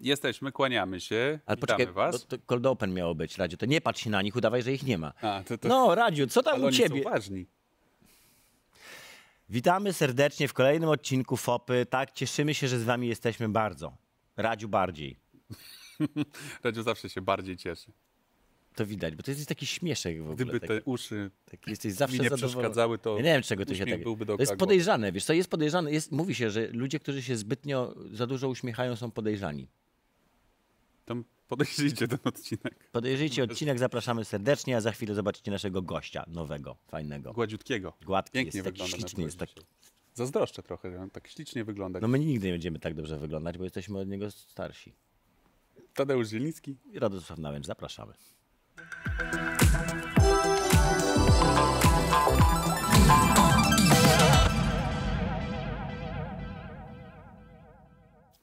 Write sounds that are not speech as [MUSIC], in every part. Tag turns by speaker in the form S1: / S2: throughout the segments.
S1: Jesteśmy, kłaniamy się. Ale poczekaj, was.
S2: To, to cold open miało być, Radziu. To nie patrz się na nich, udawaj, że ich nie ma. A, to, to... No, Radziu, co tam Ale u ciebie? Są ważni. Witamy serdecznie w kolejnym odcinku FOPy. Tak, cieszymy się, że z wami jesteśmy bardzo. Radziu bardziej.
S1: [LAUGHS] Radziu zawsze się bardziej cieszy.
S2: To widać, bo to jest taki śmieszek w ogóle. Gdyby te taki, uszy taki jesteś zawsze mi nie zadowolony. przeszkadzały, to ja nie wiem, czego to się tak... byłby To jest podejrzane, wiesz, to jest podejrzane. Jest, mówi się, że ludzie, którzy się zbytnio za dużo uśmiechają, są podejrzani. Podejrzyjcie ten odcinek. Podejrzyjcie odcinek, zapraszamy serdecznie, a za chwilę zobaczycie naszego gościa nowego, fajnego. Gładziutkiego. Gładki Pięknie jest, taki śliczny jest taki. Zazdroszczę trochę, że on tak ślicznie wygląda. No my nigdy nie będziemy tak dobrze wyglądać, bo jesteśmy od niego starsi. Tadeusz Zieliński i Radosław Nałęcz, zapraszamy.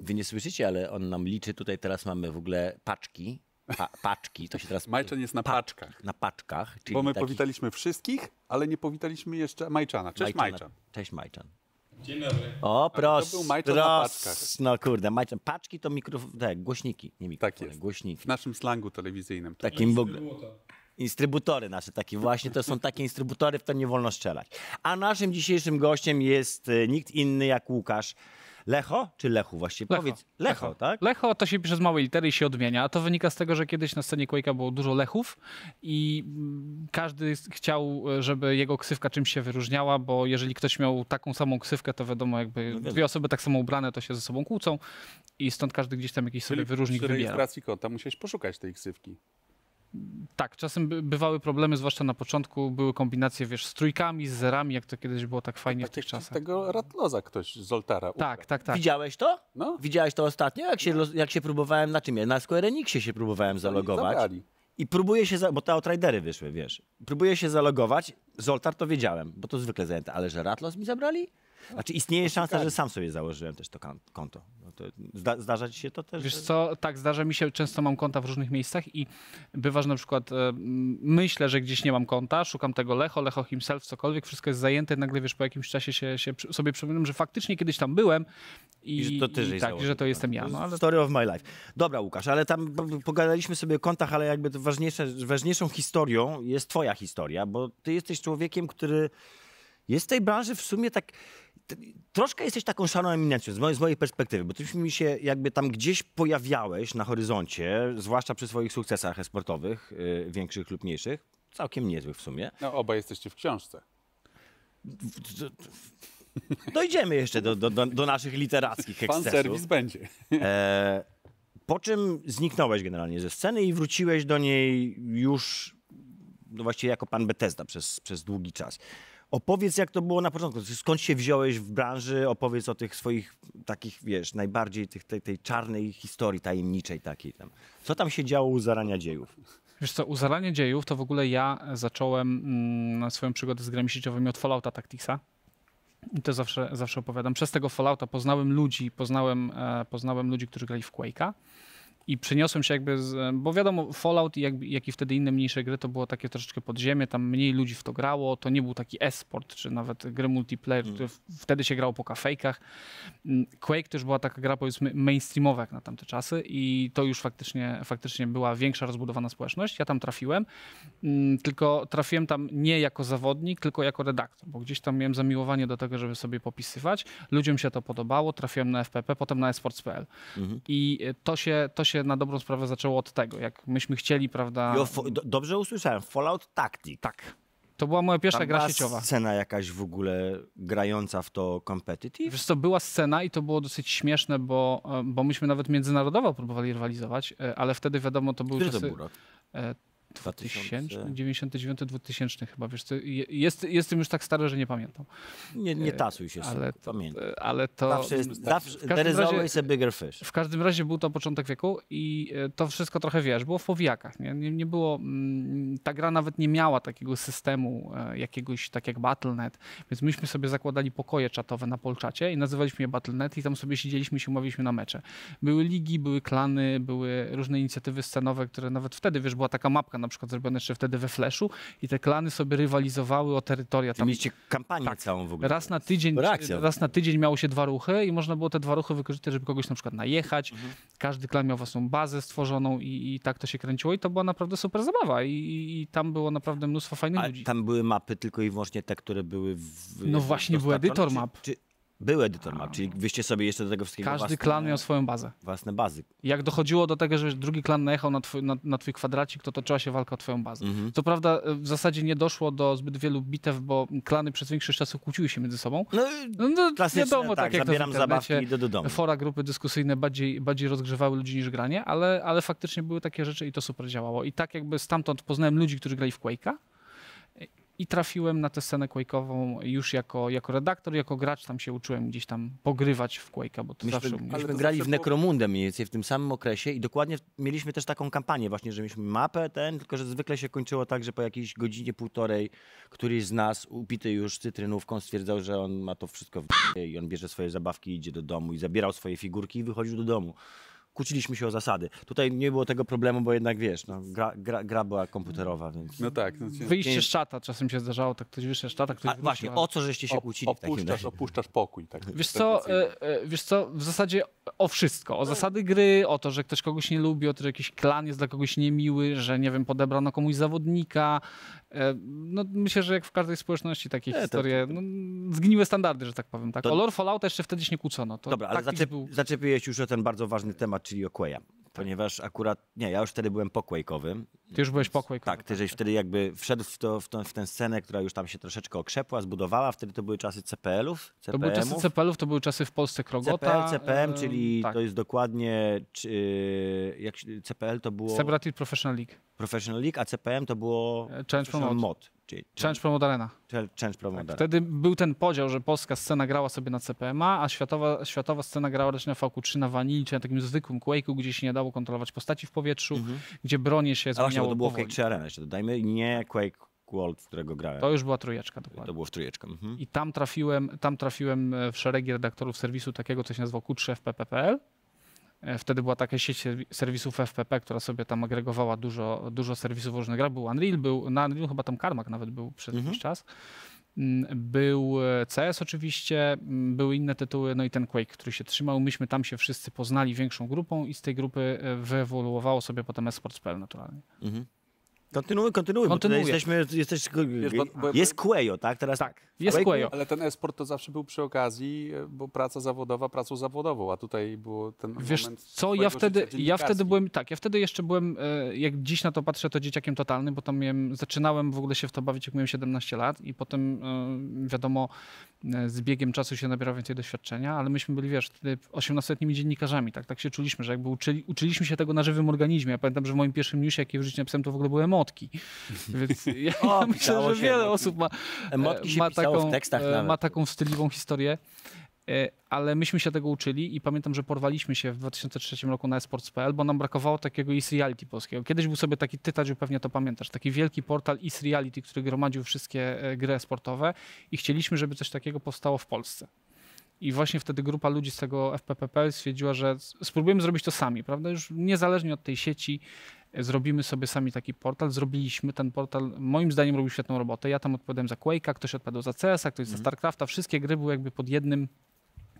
S2: Wy nie słyszycie, ale on nam liczy. Tutaj teraz mamy w ogóle paczki. Pa, paczki, to się teraz... Majczan jest na paczkach. Na paczkach. Bo my taki... powitaliśmy
S1: wszystkich, ale nie powitaliśmy jeszcze
S2: Majczana. Cześć Majczana. Majczan. Cześć Majczan.
S1: Dzień dobry. O, proszę. To był Majczan na paczkach.
S2: No kurde, Majczan. Paczki to mikrofon... Tak, głośniki, nie mikrofony, tak jest. głośniki. W naszym slangu telewizyjnym. To Takim w ogóle... Instrybutory nasze takie właśnie, to są takie instrybutory, w to nie wolno strzelać. A naszym dzisiejszym gościem jest y, nikt inny jak Łukasz Lecho czy Lechu właściwie? Lecho. Powiedz,
S3: Lecho, Lecho, tak? Lecho to się pisze z małej litery i się odmienia. A to wynika z tego, że kiedyś na scenie Quake'a było dużo Lechów i mm, każdy chciał, e, żeby jego ksywka czymś się wyróżniała, bo jeżeli ktoś miał taką samą ksywkę, to wiadomo, jakby no dwie osoby tak samo ubrane, to się ze sobą kłócą i stąd każdy gdzieś tam jakiś sobie wyróżnik przy w rejestracji
S1: konta musiałeś poszukać tej ksywki
S3: tak, czasem bywały problemy, zwłaszcza na początku, były kombinacje, wiesz, z trójkami, z zerami, jak to kiedyś było tak fajnie tak, w tych czasach.
S2: Tego Ratloza ktoś z Oltara Tak,
S3: tak, tak. Widziałeś to?
S2: No. Widziałeś to ostatnio? Jak się, no. jak się próbowałem, na czym ja? Na Square Enixie się próbowałem zalogować. Zabrali. I próbuję się, za, bo te Outridery wyszły, wiesz. Próbuję się zalogować, Zoltar to wiedziałem, bo to zwykle zajęte, ale że Ratlos mi zabrali? No. Znaczy istnieje szansa, że sam sobie założyłem też to konto.
S3: Zda, zdarza ci się to też? Wiesz co, tak, zdarza mi się, często mam konta w różnych miejscach i byważ na przykład e, myślę, że gdzieś nie mam konta, szukam tego Lecho, Lecho himself, cokolwiek, wszystko jest zajęte, nagle wiesz, po jakimś czasie się, się sobie przypominam, że faktycznie kiedyś tam byłem i, I że to ty i tak, że to no. jestem ja. No, ale... Story of my life. Dobra Łukasz, ale tam pogadaliśmy sobie o kontach, ale jakby
S2: ważniejsze, ważniejszą historią jest twoja historia, bo ty jesteś człowiekiem, który jest w tej branży w sumie tak. Troszkę jesteś taką szarą eminencją, z mojej, z mojej perspektywy, bo ty mi się jakby tam gdzieś pojawiałeś na horyzoncie, zwłaszcza przy swoich sukcesach sportowych, y, większych lub mniejszych, całkiem niezłych w sumie.
S1: No oba jesteście w książce.
S2: Dojdziemy no jeszcze do, do, do, do naszych literackich ekscesów. Pan serwis będzie. E, po czym zniknąłeś generalnie ze sceny i wróciłeś do niej już no właściwie jako pan Bethesda przez, przez długi czas. Opowiedz, jak to było na początku. Skąd się wziąłeś w branży? Opowiedz o tych swoich takich, wiesz, najbardziej tych, tej, tej czarnej historii tajemniczej takiej tam. Co tam się działo u zarania dziejów?
S3: Wiesz co, u zarania dziejów to w ogóle ja zacząłem mm, swoją przygodę z grami sieciowymi od Fallouta Tacticsa. I to zawsze, zawsze opowiadam. Przez tego Fallouta poznałem ludzi, poznałem, e, poznałem ludzi, którzy grali w Quake'a i przeniosłem się jakby, z, bo wiadomo, Fallout, jak, jak i wtedy inne mniejsze gry, to było takie troszeczkę podziemie, tam mniej ludzi w to grało, to nie był taki esport, czy nawet gry multiplayer, mm. wtedy się grało po kafejkach. Mm, Quake też była taka gra, powiedzmy, mainstreamowa jak na tamte czasy i to już faktycznie, faktycznie była większa, rozbudowana społeczność. Ja tam trafiłem, mm, tylko trafiłem tam nie jako zawodnik, tylko jako redaktor, bo gdzieś tam miałem zamiłowanie do tego, żeby sobie popisywać. Ludziom się to podobało, trafiłem na FPP, potem na esports.pl mm. i e, to się, to się się na dobrą sprawę zaczęło od tego, jak myśmy chcieli, prawda...
S2: dobrze usłyszałem, Fallout Tactics. Tak.
S3: To była moja pierwsza Tam gra była sieciowa.
S2: scena jakaś w ogóle grająca w to competitive? Wiesz
S3: co, była scena i to było dosyć śmieszne, bo, e, bo myśmy nawet międzynarodowo próbowali rywalizować, e, ale wtedy wiadomo, to czasy... To był rok? E, 2000, 99, 2000 chyba, wiesz co, jest, jestem już tak stary, że nie pamiętam. Nie, nie e, tasuj się ale to, Ale to... Zawsze jest, zawsze, there bigger fish. W każdym razie był to początek wieku i e, to wszystko trochę, wiesz, było w powijakach, nie? nie, nie było, mm, ta gra nawet nie miała takiego systemu e, jakiegoś, tak jak Battle.net, więc myśmy sobie zakładali pokoje czatowe na Polczacie i nazywaliśmy je Battle.net i tam sobie siedzieliśmy się umawialiśmy na mecze. Były ligi, były klany, były różne inicjatywy scenowe, które nawet wtedy, wiesz, była taka mapka na przykład zrobione jeszcze wtedy we Flashu i te klany sobie rywalizowały o terytoria. Tam... Mieliście kampanię tak. całą w ogóle. Raz na, tydzień, raz na tydzień miało się dwa ruchy i można było te dwa ruchy wykorzystać, żeby kogoś na przykład najechać. Mhm. Każdy klan miał własną bazę stworzoną i, i, tak to się kręciło i to była naprawdę super zabawa i, i tam było naprawdę mnóstwo fajnych A ludzi.
S2: tam były mapy tylko i wyłącznie te, które były w... No właśnie, był edytor map. Czy, był edytor map, czyli wyście sobie jeszcze do tego wszystkiego Każdy własne, klan miał swoją bazę. Własne bazy.
S3: Jak dochodziło do tego, że drugi klan najechał na twój, na, na twój kwadracik, to toczyła się walka o twoją bazę. Mhm. Co prawda e, w zasadzie nie doszło do zbyt wielu bitew, bo klany przez większość czasu kłóciły się między sobą. No, no, no klasyczne, wiadomo, tak, tak jak zabieram zabawki i do, do domu. Fora, grupy dyskusyjne bardziej, bardziej rozgrzewały ludzi niż granie, ale, ale faktycznie były takie rzeczy i to super działało. I tak jakby stamtąd poznałem ludzi, którzy grali w Quake'a, i trafiłem na tę scenę Quake'ową już jako, jako redaktor, jako gracz tam się uczyłem gdzieś tam pogrywać w Quake'a, bo to myśmy, zawsze... Myśmy to grali w
S2: Necromundę mniej więcej w tym samym okresie i dokładnie mieliśmy też taką kampanię właśnie, że mieliśmy mapę ten, tylko że zwykle się kończyło tak, że po jakiejś godzinie, półtorej któryś z nas upity już cytrynówką stwierdzał, że on ma to wszystko w i on bierze swoje zabawki, idzie do domu i zabierał swoje figurki i wychodził do domu kłóciliśmy się o zasady. Tutaj nie było tego problemu, bo jednak wiesz, no, gra, gra, gra była komputerowa, więc... No tak. znaczy... Wyjście z
S3: szata czasem się zdarzało, tak ktoś wyszedł z szata. ktoś... A, właśnie, o co żeście się kłócili opuszczasz,
S2: opuszczasz pokój. Tak, wiesz, co, tak, tak.
S3: E, e, wiesz co, w zasadzie o wszystko. O zasady gry, o to, że ktoś kogoś nie lubi, o to, że jakiś klan jest dla kogoś niemiły, że nie wiem, podebrano komuś zawodnika, E, no, myślę, że jak w każdej społeczności takie nie, historie, to, to, to... No, standardy, że tak powiem. Tak? To... O Lord Fallouta jeszcze wtedy się nie kłócono. To Dobra, ale tak zaczep... był... zaczepiłeś
S2: już o ten bardzo ważny temat, czyli o Quake'a. Ponieważ akurat, nie, ja już wtedy byłem po Quake'owym ty już byłeś pokój. Tak, ty żeś tak, wtedy tak. jakby wszedł w, to, w, to, w tę scenę, która już tam się troszeczkę okrzepła, zbudowała. Wtedy to były czasy CPL-ów, cpm To były czasy
S3: CPL-ów, to były czasy w Polsce Krogota. CPL, CPM, czyli tak. to
S2: jest dokładnie, czy, e, jak, CPL to było... Sebratil Professional League. Professional League, a CPM to było... część Promote. Mod. Czyli,
S3: Change Promote Arena.
S2: Change Promote tak, Wtedy
S3: był ten podział, że polska scena grała sobie na CPMA, a światowa, światowa scena grała raczej na VQ3, na Vanilli, czy na takim zwykłym Quake'u, gdzie się nie dało kontrolować postaci w powietrzu, mm -hmm. gdzie bronię się... A właśnie, to było powoli. w Quake
S2: 3 Arena jeszcze dodajmy, nie tak. Quake World, w którego grałem. To już była trójeczka, dokładnie. To było w trójeczkę.
S3: Mhm. I tam trafiłem, tam trafiłem e, w szeregi redaktorów serwisu takiego, co się nazywa Q3FPP.pl. E, wtedy była taka sieć serwisów FPP, która sobie tam agregowała dużo, dużo serwisów różnych gra. Był Unreal, był, na Unreal chyba tam Karmak nawet był przez mhm. jakiś czas. Mm, był e, CS oczywiście, mm, były inne tytuły, no i ten Quake, który się trzymał. Myśmy tam się wszyscy poznali większą grupą i z tej grupy e, wyewoluowało sobie potem esports.pl naturalnie. Mhm. Kontynuuj, kontynuuj, Kontynuuję. bo jesteśmy,
S2: jesteś, jest Kuejo, tak? Teraz tak, jest
S1: Kuejo. Ale ten esport to zawsze był przy okazji, bo praca zawodowa pracą zawodową, a tutaj było ten Wiesz co, ja wtedy, ja wtedy
S3: byłem, tak, ja wtedy jeszcze byłem, e, jak dziś na to patrzę, to dzieciakiem totalnym, bo tam miałem, zaczynałem w ogóle się w to bawić, jak miałem 17 lat i potem e, wiadomo, E, z biegiem czasu się nabiera więcej doświadczenia, ale myśmy byli, wiesz, 18-letnimi dziennikarzami, tak, tak się czuliśmy, że jakby uczyli, uczyliśmy się tego na żywym organizmie. Ja pamiętam, że w moim pierwszym newsie, jaki w życiu napisałem, to w ogóle były emotki. [LAUGHS] Więc ja o, [LAUGHS] myślę, że wiele emotki. osób ma, e, ma, taką, w tekstach e, nawet. ma taką wstydliwą historię. E, ale myśmy się tego uczyli i pamiętam, że porwaliśmy się w 2003 roku na esports.pl, bo nam brakowało takiego e-reality polskiego. Kiedyś był sobie taki, ty pewnie to pamiętasz, taki wielki portal e-reality, który gromadził wszystkie e, gry sportowe i chcieliśmy, żeby coś takiego powstało w Polsce. I właśnie wtedy grupa ludzi z tego FPPP stwierdziła, że spróbujemy zrobić to sami, prawda? Już niezależnie od tej sieci, e, zrobimy sobie sami taki portal. Zrobiliśmy ten portal, moim zdaniem robił świetną robotę. Ja tam odpowiadałem za Quake'a, ktoś odpowiadał za CS-a, ktoś mm. za mhm. StarCrafta. Wszystkie gry były jakby pod jednym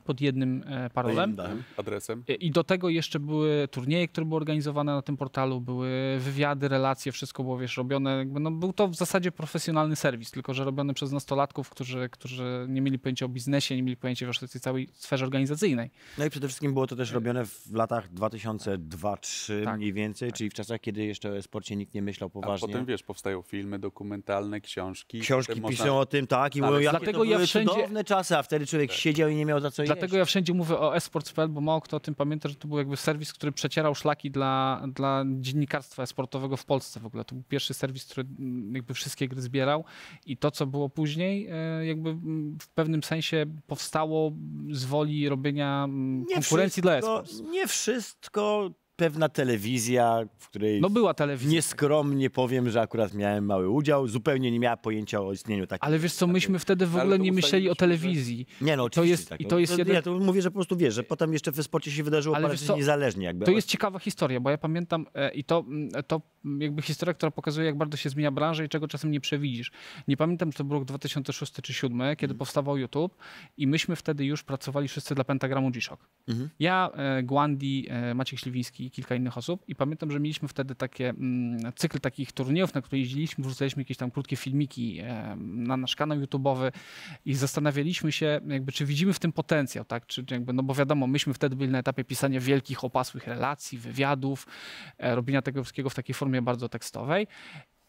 S3: pod jednym e, parolem. Tak. Adresem. E, I do tego jeszcze były turnieje, które były organizowane na tym portalu, były wywiady, relacje, wszystko było wiesz, robione. no, był to w zasadzie profesjonalny serwis, tylko że robiony przez nastolatków, którzy, którzy nie mieli pojęcia o biznesie, nie mieli pojęcia wiesz, o tej całej sferze organizacyjnej. No i przede wszystkim było to też robione
S2: w latach 2002 3 tak, mniej więcej, tak. czyli w czasach, kiedy jeszcze o sporcie nikt nie myślał poważnie. A potem
S1: wiesz, powstają filmy dokumentalne, książki. Książki piszą można... o tym, tak, i mówią, jakie dlatego
S2: to ja były cudowne
S3: czasy, a wtedy człowiek tak. siedział i nie miał za co tak dlatego ja wszędzie mówię o esports.pl, bo mało kto o tym pamięta, że to był jakby serwis, który przecierał szlaki dla, dla dziennikarstwa esportowego w Polsce w ogóle. To był pierwszy serwis, który mm, jakby wszystkie gry zbierał i to, co było później, e, jakby mm, w pewnym sensie powstało z woli robienia mm, nie konkurencji wszystko, dla esports.
S2: Nie wszystko pewna telewizja, w której no była telewizja. nieskromnie powiem, że akurat miałem mały udział, zupełnie nie miała pojęcia o istnieniu takiej. Ale wiesz co, myśmy wtedy w ogóle nie myśleli o
S3: telewizji. Że... Nie no, oczywiście. To jest, tak, I to jest no, jeden... Ja to mówię, że po prostu wiesz,
S2: że potem jeszcze w sporcie się wydarzyło Ale parę rzeczy niezależnie. Jakby. To jest
S3: ciekawa historia, bo ja pamiętam e, i to, mm, e, to jakby historia, która pokazuje, jak bardzo się zmienia branża i czego czasem nie przewidzisz. Nie pamiętam, czy to był rok 2006 czy 2007, kiedy mm. powstawał YouTube i myśmy wtedy już pracowali wszyscy dla Pentagramu G-Shock. Mm -hmm. Ja, e, Głandi, e, Maciek Śliwiński, i kilka innych osób. I pamiętam, że mieliśmy wtedy takie mm, cykl takich turniejów, na które jeździliśmy, wrzucaliśmy jakieś tam krótkie filmiki e, na nasz kanał YouTube'owy i zastanawialiśmy się, jakby, czy widzimy w tym potencjał, tak? Czy, jakby, no bo wiadomo, myśmy wtedy byli na etapie pisania wielkich, opasłych relacji, wywiadów, e, robienia tego wszystkiego w takiej formie bardzo tekstowej.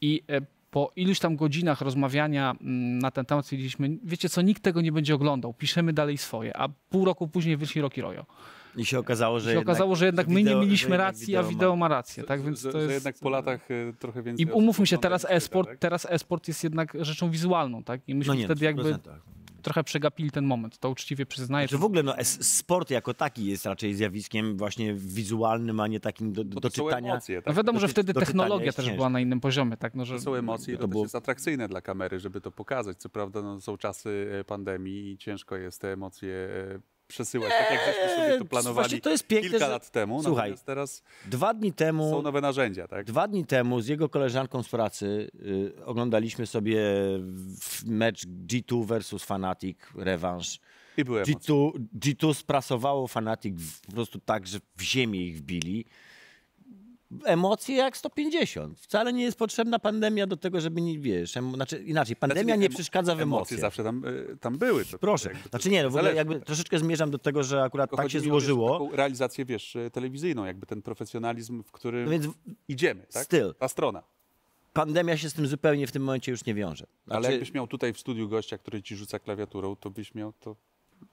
S3: I e, po iluś tam godzinach rozmawiania mm, na ten temat stwierdziliśmy, wiecie co, nikt tego nie będzie oglądał, piszemy dalej swoje, a pół roku później wyszli Roki Rojo.
S2: I się okazało, że, się jednak, okazało, że jednak my wideo, nie mieliśmy racji, wideo a wideo
S3: ma rację. Tak? Więc że, to jest... że jednak
S2: e, po latach
S1: e, trochę
S3: więcej. I umówmy się, teraz e-sport, tak? teraz e-sport jest jednak rzeczą wizualną, tak? I myśmy no nie, no, wtedy jakby trochę przegapili ten moment, to uczciwie przyznaję. Znaczy w ogóle no, sport jako taki jest raczej
S2: zjawiskiem właśnie wizualnym, a nie takim do, do czytania. Emocje, tak? no wiadomo, że wtedy technologia też była na
S3: innym poziomie. Tak? No,
S1: że... To są emocje i to, to było... jest atrakcyjne dla kamery, żeby to pokazać. Co prawda no, są czasy e, pandemii i ciężko jest te emocje przesyłać, tak jak żeśmy sobie to eee, planowali to jest piękne, kilka lat temu. Słuchaj, teraz
S2: dwa dni temu są
S1: nowe narzędzia,
S2: tak? Dwa dni temu z jego koleżanką z pracy y, oglądaliśmy sobie mecz G2 versus Fanatic, rewanż. I były G2, G2 sprasowało Fanatic po prostu tak, że w ziemię ich wbili emocje jak 150. Wcale nie jest potrzebna pandemia do tego, żeby nie wiesz. Em, znaczy, inaczej, znaczy, pandemia znaczy, nie, przeszkadza w emocjach. Emocje zawsze
S1: tam, y, tam były. To, Proszę.
S2: To, znaczy nie, no w ogóle jakby troszeczkę zmierzam do tego, że akurat tak się złożyło. Wiesz, taką
S1: realizację, wiesz, y, telewizyjną, jakby ten profesjonalizm, w którym no więc idziemy, tak? Styl. Ta strona.
S2: Pandemia się z tym zupełnie w tym momencie już nie wiąże. Znaczy... Ale jakbyś
S1: miał tutaj w studiu gościa, który ci rzuca klawiaturą, to byś miał to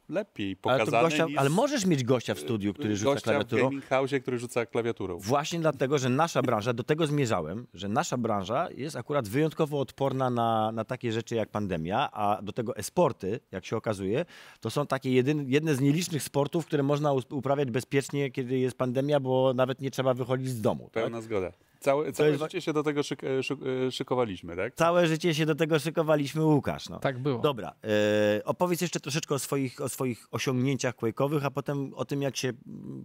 S1: lepiej pokazane ale, gościa, niż... ale możesz mieć gościa w studiu, który y, rzuca gościa klawiaturą. w house, który rzuca klawiaturą. Właśnie
S2: dlatego, że nasza branża, do tego zmierzałem, że nasza branża jest akurat wyjątkowo odporna na, na takie rzeczy jak pandemia, a do tego esporty, jak się okazuje, to są takie jedne z nielicznych sportów, które można uprawiać bezpiecznie, kiedy jest pandemia, bo nawet nie trzeba wychodzić z domu. Pełna
S1: tak? zgoda. Całe, całe jest... życie się do tego szyk, e, szyk, e, szykowaliśmy, tak?
S2: Całe życie się do tego szykowaliśmy, Łukasz. No. Tak było. Dobra, e, opowiedz jeszcze troszeczkę o swoich, o swoich osiągnięciach Quake'owych, a potem o tym, jak się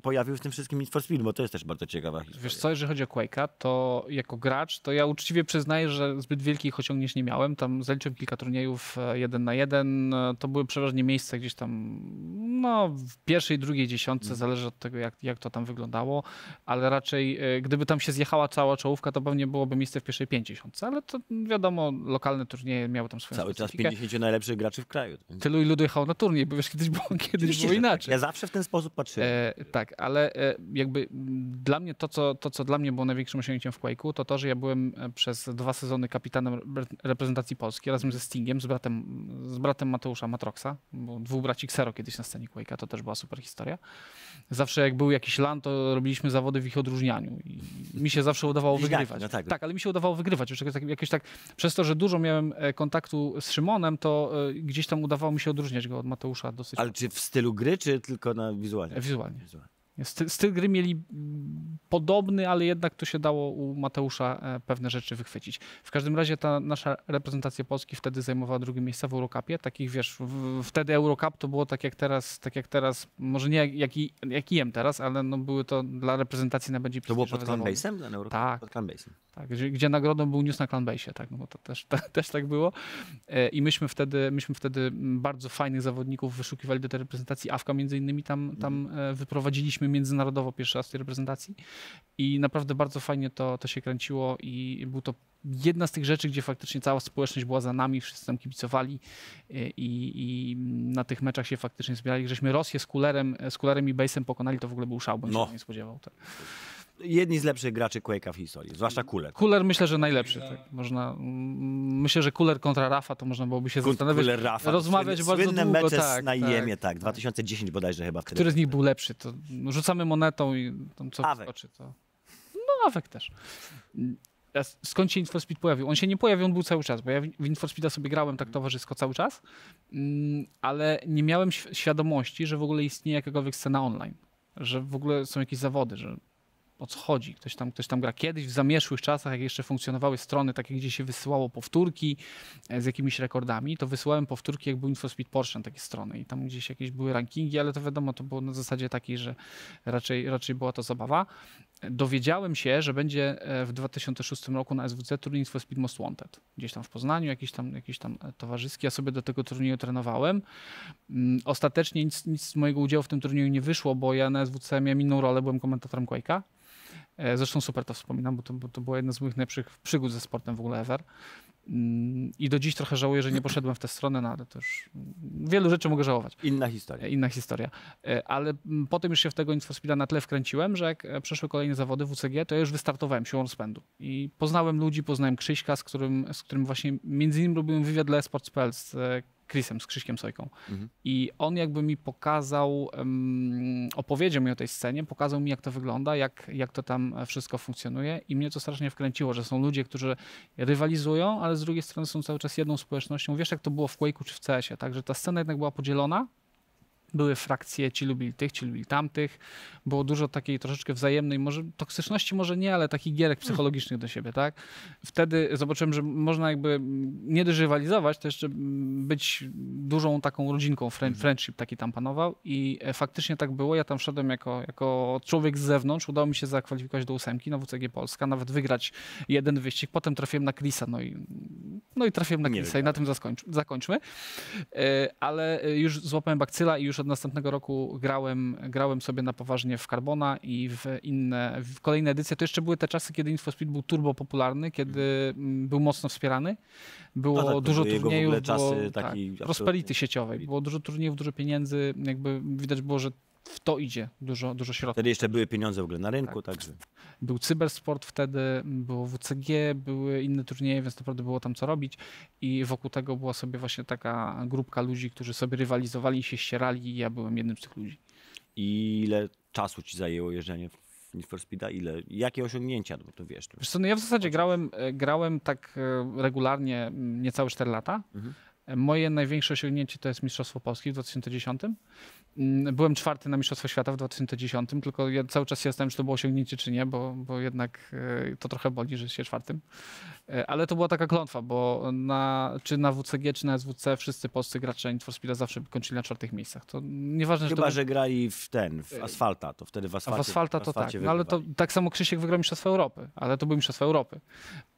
S2: pojawił w tym wszystkim Need for Speed, bo to jest też bardzo ciekawa historia.
S3: Wiesz co, jeżeli chodzi o Quake'a, to jako gracz, to ja uczciwie przyznaję, że zbyt wielkich osiągnięć nie miałem. Tam zaliczyłem kilka turniejów e, jeden na jeden. To były przeważnie miejsca gdzieś tam no, w pierwszej, drugiej dziesiątce, mhm. zależy od tego, jak, jak to tam wyglądało, ale raczej gdyby tam się zjechała cała cała czołówka, to pewnie byłoby miejsce w pierwszej 50. Ale to wiadomo, lokalne turnieje miały tam swoją Cały czas 50 najlepszych graczy w kraju. Tylu ludu dojechało na turniej, bo wiesz, kiedyś było, kiedyś było tak. inaczej. Tak. Ja zawsze w ten sposób patrzyłem. E, tak, ale e, jakby dla mnie to co, to, co dla mnie było największym osiągnięciem w Quake'u, to to, że ja byłem e, przez dwa sezony kapitanem reprezentacji Polski razem ze Stingiem, z bratem, z bratem Mateusza Matroxa, bo dwóch braci Xero kiedyś na scenie Quake'a, to też była super historia. Zawsze jak był jakiś LAN, to robiliśmy zawody w ich odróżnianiu. I mi się zawsze udało udawało wygrywać. No tak. tak. ale mi się udawało wygrywać. Już jakoś, jakoś tak, przez to, że dużo miałem e, kontaktu z Szymonem, to e, gdzieś tam udawało mi się odróżniać go od Mateusza dosyć. Ale
S2: czy w stylu gry, czy tylko na wizualnie? Wizualnie. wizualnie.
S3: Styl, styl gry mieli podobny, ale jednak tu się dało u Mateusza e, pewne rzeczy wychwycić. W każdym razie ta nasza reprezentacja Polski wtedy zajmowała drugie miejsce w Eurocupie. Takich wiesz, w, wtedy Eurocup to było tak jak teraz, tak jak teraz, może nie jak, jak, i, jak teraz, ale no były to dla reprezentacji najbardziej To było pod Clanbase'em? Ten tak, pod Clanbase'em. Tak, gdzie, gdzie, nagrodą był news na Clanbase'ie, tak, no bo to też, [LAUGHS] też tak było. E, I myśmy wtedy, myśmy wtedy bardzo fajnych zawodników wyszukiwali do tej reprezentacji. Awka między innymi tam, tam mhm. e, wyprowadziliśmy byliśmy międzynarodowo pierwszy raz w tej reprezentacji i naprawdę bardzo fajnie to, to się kręciło i był to jedna z tych rzeczy, gdzie faktycznie cała społeczność była za nami, wszyscy tam kibicowali e, i, i na tych meczach się faktycznie zbierali. Żeśmy Rosję z kulerem, z kulerem i basem pokonali, to w ogóle był szał, bo no. się nie spodziewał. Tak
S2: jedni z lepszych graczy Quake'a w historii, zwłaszcza Kuler.
S3: Kuler myślę, że najlepszy. Tak. Można, mm, myślę, że Kuler kontra Rafa to można byłoby się zastanowić. Kuler, Rafa. Rozmawiać Słynne, bardzo słynne długo. mecze tak, na Jemie,
S2: tak, tak, 2010 tak, bodajże chyba. Wtedy. Który z
S3: nich był lepszy? To no, rzucamy monetą i tam co Awek. To... No, Awek też. skąd się InfoSpeed pojawił? On się nie pojawił, on był cały czas, bo ja w InfoSpeeda sobie grałem tak towarzysko cały czas, mm, ale nie miałem świadomości, że w ogóle istnieje jakakolwiek scena online, że w ogóle są jakieś zawody, że o co chodzi. Ktoś tam, ktoś tam gra kiedyś, w zamieszłych czasach, jak jeszcze funkcjonowały strony takie, gdzie się wysyłało powtórki e, z jakimiś rekordami, to wysyłałem powtórki, jak był InfoSpeed Porsche na takie strony i tam gdzieś jakieś były rankingi, ale to wiadomo, to było na zasadzie takiej, że raczej, raczej była to zabawa. Dowiedziałem się, że będzie e, w 2006 roku na SWC turniej InfoSpeed Most Wanted. Gdzieś tam w Poznaniu, jakiś tam, jakiś tam e, towarzyski. Ja sobie do tego turnieju trenowałem. Mm, ostatecznie nic, nic z mojego udziału w tym turnieju nie wyszło, bo ja na SWC miałem inną rolę, byłem komentatorem Quake'a. E, zresztą super to wspominam, bo to, bo to była jedna z moich najlepszych przygód ze sportem w ogóle ever. Mm, I do dziś trochę żałuję, że nie poszedłem w tę stronę, no ale to już wielu rzeczy mogę żałować. Inna historia. E, inna historia. E, ale potem już się w tego Infospeeda na tyle wkręciłem, że jak przeszły kolejne zawody w WCG, to ja już wystartowałem siłą rozpędu. I poznałem ludzi, poznałem Krzyśka, z którym, z którym właśnie między innymi robiłem wywiad dla esports.pl z Chrisem, z Krzyśkiem Sojką. Mhm. I on jakby mi pokazał, um, opowiedział mi o tej scenie, pokazał mi jak to wygląda, jak, jak to tam wszystko funkcjonuje i mnie to strasznie wkręciło, że są ludzie, którzy rywalizują, ale z drugiej strony są cały czas jedną społecznością. Wiesz jak to było w Quake'u czy w CS-ie, tak? Że ta scena jednak była podzielona, były frakcje, ci lubili tych, ci lubili tamtych. Było dużo takiej troszeczkę wzajemnej, może toksyczności może nie, ale takich gierek psychologicznych do siebie, tak? Wtedy zobaczyłem, że można jakby nie dyżywalizować, to jeszcze być dużą taką rodzinką, mhm. friendship taki tam panował i e, faktycznie tak było. Ja tam wszedłem jako, jako człowiek z zewnątrz, udało mi się zakwalifikować do ósemki na WCG Polska, nawet wygrać jeden wyścig. Potem trafiłem na Krisa, no i, no i trafiłem na Krisa i na tym zakończmy. E, ale e, już złapałem bakcyla i już od od następnego roku grałem, grałem sobie na poważnie w Carbona i w inne, w kolejne edycje. To jeszcze były te czasy, kiedy InfoSpeed był turbo popularny, kiedy mm, był mocno wspierany. Było no tak, dużo turniejów, było, czasy, tak, prosperity sieciowej, było dużo turniejów, dużo pieniędzy, jakby widać było, że w to idzie dużo, dużo środków. Wtedy
S2: jeszcze były pieniądze w ogóle na rynku, tak. także.
S3: Był cybersport wtedy, było WCG, były inne turnieje, więc naprawdę było tam co robić i wokół tego była sobie właśnie taka grupka ludzi, którzy sobie rywalizowali, się ścierali i ja byłem
S2: jednym z tych ludzi. I ile czasu ci zajęło jeżdżenie w Need for Speeda? Ile, jakie osiągnięcia? No bo to wiesz. To...
S3: Wiesz co, no ja w zasadzie grałem, e, grałem tak e, regularnie mm, niecałe 4 lata. Mhm. Moje największe osiągnięcie to jest Mistrzostwo Polski w 2010. Mm, byłem czwarty na Mistrzostwo Świata w 2010, tylko ja cały czas się zastanawiam, czy to było osiągnięcie, czy nie, bo, bo jednak e, to trochę boli, że się czwartym. E, ale to była taka klątwa, bo na, czy na WCG, czy na SWC wszyscy polscy gracze Need zawsze kończyli na czwartych miejscach. To nieważne, Chyba, że, to... że
S2: grali w ten, w e, Asfalta, to wtedy w Asfalcie. A w Asfalta to w tak, no ale
S3: to tak samo Krzysiek wygrał Mistrzostwo Europy, ale to był Mistrzostwo Europy.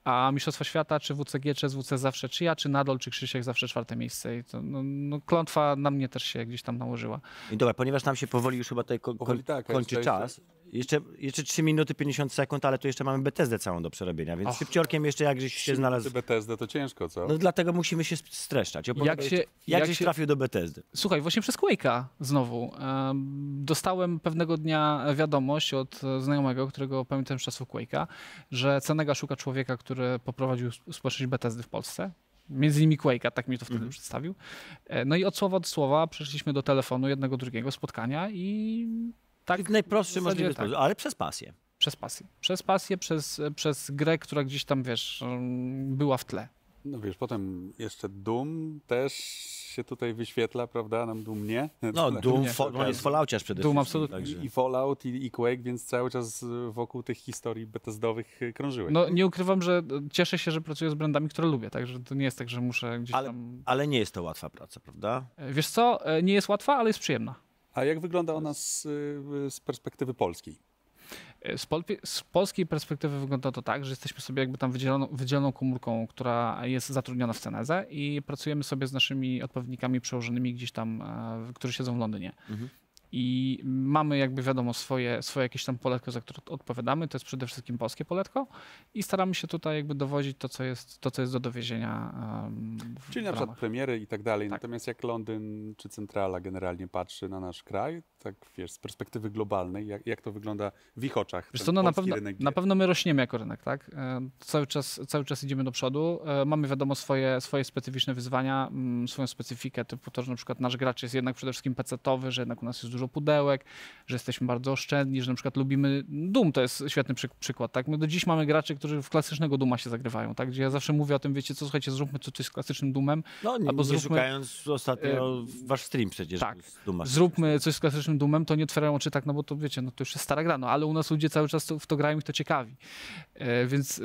S3: A Mistrzostwa Świata, czy WCG, czy SWC zawsze czy ja, czy Nadol, czy Krzysiek zawsze czwarte miejsce. I to, no, no, klątwa na mnie też się gdzieś tam nałożyła.
S2: I dobra, ponieważ nam się powoli już chyba tutaj ko- ko- tak, kończy czas. Jeszcze, jeszcze 3 minuty 50 sekund, ale tu jeszcze mamy BTSD całą do przerobienia, więc Och, szybciorkiem jeszcze jak gdzieś się znalazł. BTSD to ciężko, co? No dlatego musimy się streszczać. Opowiadaj, jak się, jak, jak się... trafił do BTSD?
S3: Słuchaj, właśnie przez Quake'a znowu. Dostałem pewnego dnia wiadomość od znajomego, którego pamiętam z czasów Quake'a, że Cenega szuka człowieka, który poprowadził społeczność BTSD w Polsce. Między innymi Quake'a, tak mi to wtedy mm. przedstawił. E, no i od słowa do słowa przeszliśmy do telefonu jednego, drugiego spotkania i tak? W najprostszy możliwy tak. sposób, ale przez pasję. Przez pasję. Przez pasję, przez, przez grę, która gdzieś tam, wiesz, mm, była w tle.
S1: No wiesz, potem jeszcze Doom też się tutaj wyświetla, prawda? Nam Doom nie. No, [LAUGHS] Doom, fo- no jest Fallouciarz przede Doom absolutnie. Także. I Fallout, i, i Quake, więc cały czas wokół tych historii betezdowych krążyły. No nie
S3: ukrywam, że cieszę się, że pracuję z brandami, które lubię, także to nie jest tak, że muszę gdzieś ale, tam...
S1: Ale nie jest to łatwa praca, prawda?
S3: E, wiesz co, e, nie jest łatwa, ale jest przyjemna. A jak wygląda ona z, y, z perspektywy polskiej? E, z, z, polskiej perspektywy wygląda to tak, że jesteśmy sobie jakby tam wydzieloną, wydzieloną komórką, która jest zatrudniona w Cenezę i pracujemy sobie z naszymi odpowiednikami przełożonymi gdzieś tam, e, którzy siedzą w Londynie. Mhm i mamy jakby wiadomo swoje, swoje jakieś tam poletko, za które odpowiadamy, to jest przede wszystkim polskie poletko i staramy się tutaj jakby dowodzić to, co jest, to, co jest do dowiezienia. w Czyli na przykład
S1: premiery i tak dalej, tak. natomiast jak Londyn czy Centrala generalnie patrzy na nasz kraj, tak wiesz, z perspektywy globalnej, jak, jak to wygląda w ich oczach? Wiesz co, no na, pewno, rynek... na
S3: pewno my rośniemy jako rynek, tak? E, cały czas, cały czas idziemy do przodu, e, mamy wiadomo swoje, swoje specyficzne wyzwania, mm, swoją specyfikę, typu to, że na przykład nasz gracz jest jednak przede wszystkim pecetowy, że jednak u nas jest dużo pudełek, że jesteśmy bardzo oszczędni, że na przykład lubimy... Doom to jest świetny przy przykład, tak? My do dziś mamy graczy, którzy w klasycznego Duma się zagrywają, tak? Gdzie ja zawsze mówię o tym, wiecie co, słuchajcie, zróbmy coś z klasycznym Dumem. No, nie, albo zróbmy... nie szukając
S2: ostatnio e, wasz stream przecież tak, Zróbmy
S3: coś z klasycznym Dumem, to nie otwierają oczy tak, no bo to wiecie, no to już jest stara gra, no ale u nas ludzie cały czas to, w to grają i to ciekawi. E, więc e,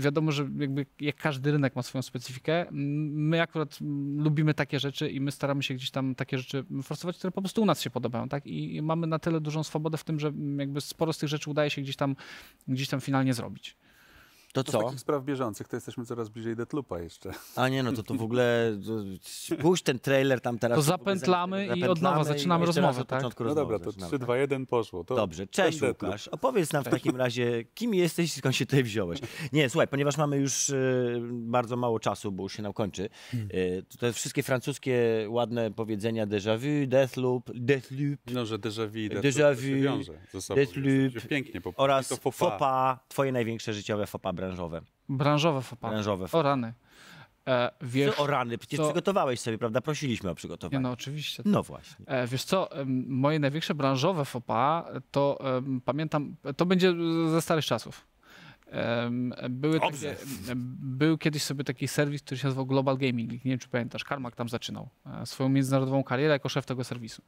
S3: wiadomo, że jakby jak każdy rynek ma swoją specyfikę, my akurat lubimy takie rzeczy i my staramy się gdzieś tam takie rzeczy forsować, które po prostu u nas się podobają tak? I mamy na tyle dużą swobodę w tym, że jakby sporo z tych rzeczy udaje się gdzieś tam, gdzieś tam finalnie zrobić. To, co? Z takich
S1: spraw bieżących to jesteśmy coraz bliżej Deathloopa jeszcze.
S3: A nie, no to to w ogóle puść ten trailer tam
S2: teraz. To zapętlamy, zapętlamy i od nowa zaczynamy rozmowę, tak? No rozmowy, dobra, to 3, 2, 1 poszło. To Dobrze, cześć Łukasz. Opowiedz nam w takim razie, kim jesteś i skąd się tutaj wziąłeś. Nie, słuchaj, ponieważ mamy już y, bardzo mało czasu, bo już się nam kończy, y, to te wszystkie francuskie ładne powiedzenia déjà vu, deathloop, deathloop.
S1: No, że déjà vu deathloop déjà vu, wiąże ze
S2: oraz fopa. fopa, twoje największe życiowe fopa, branżowe. Branżowe fopany. Branżowe fopany. O rany. E, wiesz, o rany, przecież przygotowałeś sobie, prawda? Prosiliśmy o przygotowanie.
S3: Nie, no oczywiście. No właśnie. E, wiesz co, moje największe branżowe fopa, to pamiętam, to będzie ze starych czasów. Um, były takie, był kiedyś sobie taki serwis, który się nazywał Global Gaming Nie wiem, czy pamiętasz. Karmak tam zaczynał e, swoją międzynarodową karierę jako szef tego serwisu.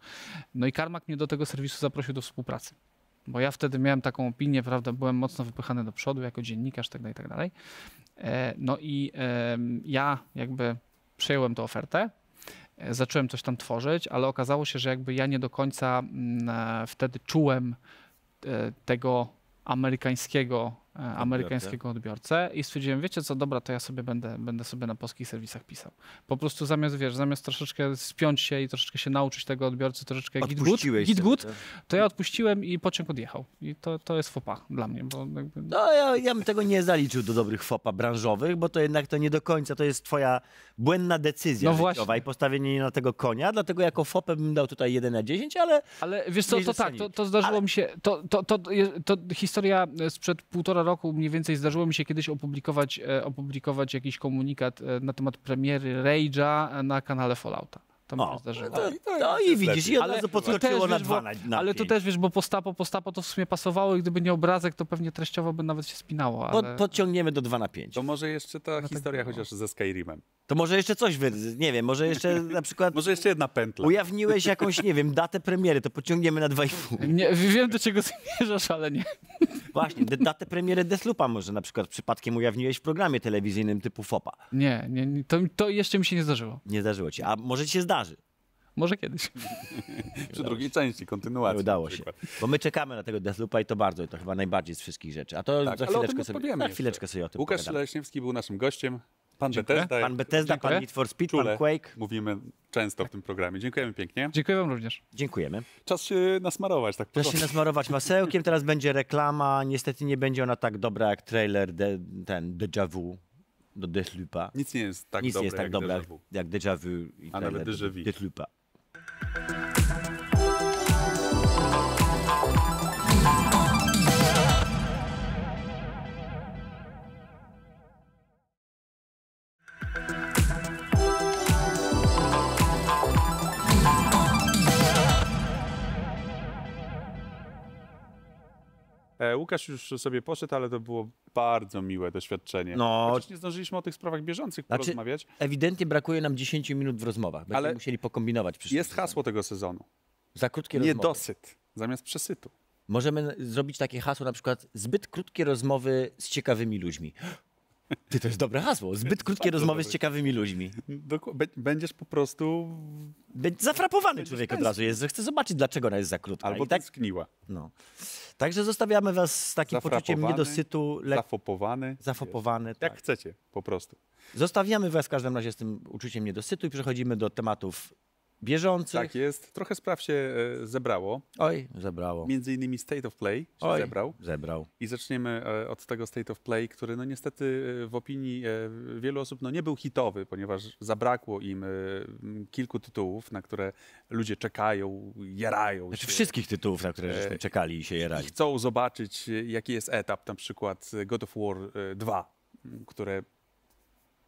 S3: No i Karmak mnie do tego serwisu zaprosił do współpracy bo ja wtedy miałem taką opinię, prawda, byłem mocno wypychany do przodu jako dziennikarz, tak dalej, tak dalej. E, no i ja jakby przejąłem tę ofertę, e, zacząłem coś tam tworzyć, ale okazało się, że jakby ja nie do końca mm, e, wtedy czułem tego amerykańskiego E, amerykańskiego odbiorcę i stwierdziłem, wiecie co, dobra, to ja sobie będę, będę sobie na polskich serwisach pisał. Po prostu zamiast, wiesz, zamiast troszeczkę spiąć się i troszeczkę się nauczyć tego odbiorcy, troszeczkę gitgood, git good, tak. to ja odpuściłem i pociąg odjechał. I to, to jest fopa dla mnie. Bo jakby...
S2: No ja, ja bym tego nie zaliczył do dobrych fopa branżowych, bo to jednak to nie do końca, to jest twoja błędna decyzja no i postawienie na tego konia, dlatego jako fopę bym dał tutaj 1 na 10,
S3: ale... Ale wiesz co, to tak, to, to zdarzyło ale... mi się, to, to, to, to, to historia sprzed półtora roku mniej więcej zdarzyło mi się kiedyś opublikować, e, opublikować jakiś komunikat e, na temat premiery Rage'a e, na kanale Fallouta. No. o, to, to, to, i widzisz, i od razu podskoczyło na dwa na, na Ale to też wiesz, bo postapo, postapo to w sumie pasowało i gdyby nie obrazek, to pewnie treściowo by nawet się spinało. Ale... Pod, podciągniemy do 2 na 5.
S1: To może jeszcze ta no tak historia tak, chociaż no. ze Skyrimem. To może jeszcze coś, wy, nie wiem, może jeszcze na przykład... [LAUGHS] może jeszcze
S2: jedna pętla. Ujawniłeś [LAUGHS] jakąś, nie wiem, datę premiery, to pociągniemy na 2,5. Nie, wiem do czego [LAUGHS] zmierzasz, ale nie. Właśnie, datę premiery Deslupa, może na przykład przypadkiem ujawniłeś w programie telewizyjnym typu FOPA.
S3: Nie, nie to, to jeszcze mi się nie zdarzyło.
S2: Nie zdarzyło ci, a może ci się zdarzy. Może kiedyś. Przy drugiej części, kontynuacji. udało się. Bo my czekamy na tego Deathloopa i to bardzo, i to chyba najbardziej z wszystkich rzeczy. A to tak, za chwileczkę sobie, za chwileczkę sobie o tym Łukasz
S1: Leśniewski był naszym gościem. Pan Bethesda, pan, Bethesda, Dziękuję. pan Need for Speed, Czule pan Quake.
S2: Mówimy często w tym
S1: programie. Dziękujemy pięknie. Dziękuję wam również. Dziękujemy. Czas się nasmarować. tak Czas się
S2: nasmarować masełkiem. [LAUGHS] Teraz będzie reklama. Niestety nie będzie ona tak dobra jak trailer de, ten Deja Vu do Deathloopa. Nic nie jest tak Nic dobre, nie jest tak jak, dobre jak, jak Deja Vu i A nawet Deja Vu.
S1: E, Łukasz już sobie poszedł, ale to było bardzo miłe doświadczenie. No. Chociaż
S2: nie zdążyliśmy o tych sprawach bieżących znaczy, porozmawiać. Ewidentnie brakuje nam 10 minut w rozmowach. Będziemy ale musieli pokombinować. Jest hasło tego sezonu. Za krótkie rozmowy. Niedosyt, zamiast przesytu. Możemy zrobić takie hasło, na przykład zbyt krótkie rozmowy z ciekawymi ludźmi. Ty, to jest dobre hasło. Zbyt krótkie rozmowy z ciekawymi ludźmi.
S1: będziesz po prostu...
S2: Będzie zafrapowany będziesz człowiek od razu jest, że chce zobaczyć, dlaczego ona jest za krótka. Albo tak skniła. No. Także zostawiamy was z takim poczuciem niedosytu. Le... Zafopowany. Zafopowany, tak. Jak chcecie, po prostu. Zostawiamy was w każdym razie z tym uczuciem niedosytu i przechodzimy do tematów bieżących. Tak jest. Trochę spraw się e, zebrało. Oj, zebrało. Między innymi State of Play
S1: się Oj, zebrał. zebrał. I zaczniemy e, od tego State of Play, który no niestety e, w opinii wielu osób no, nie był hitowy, ponieważ zabrakło im kilku tytułów, na które ludzie czekają, jarają znaczy się.
S2: wszystkich tytułów, na które żeśmy czekali i się jarali. I
S1: chcą zobaczyć, jaki jest etap, na przykład God of War 2, które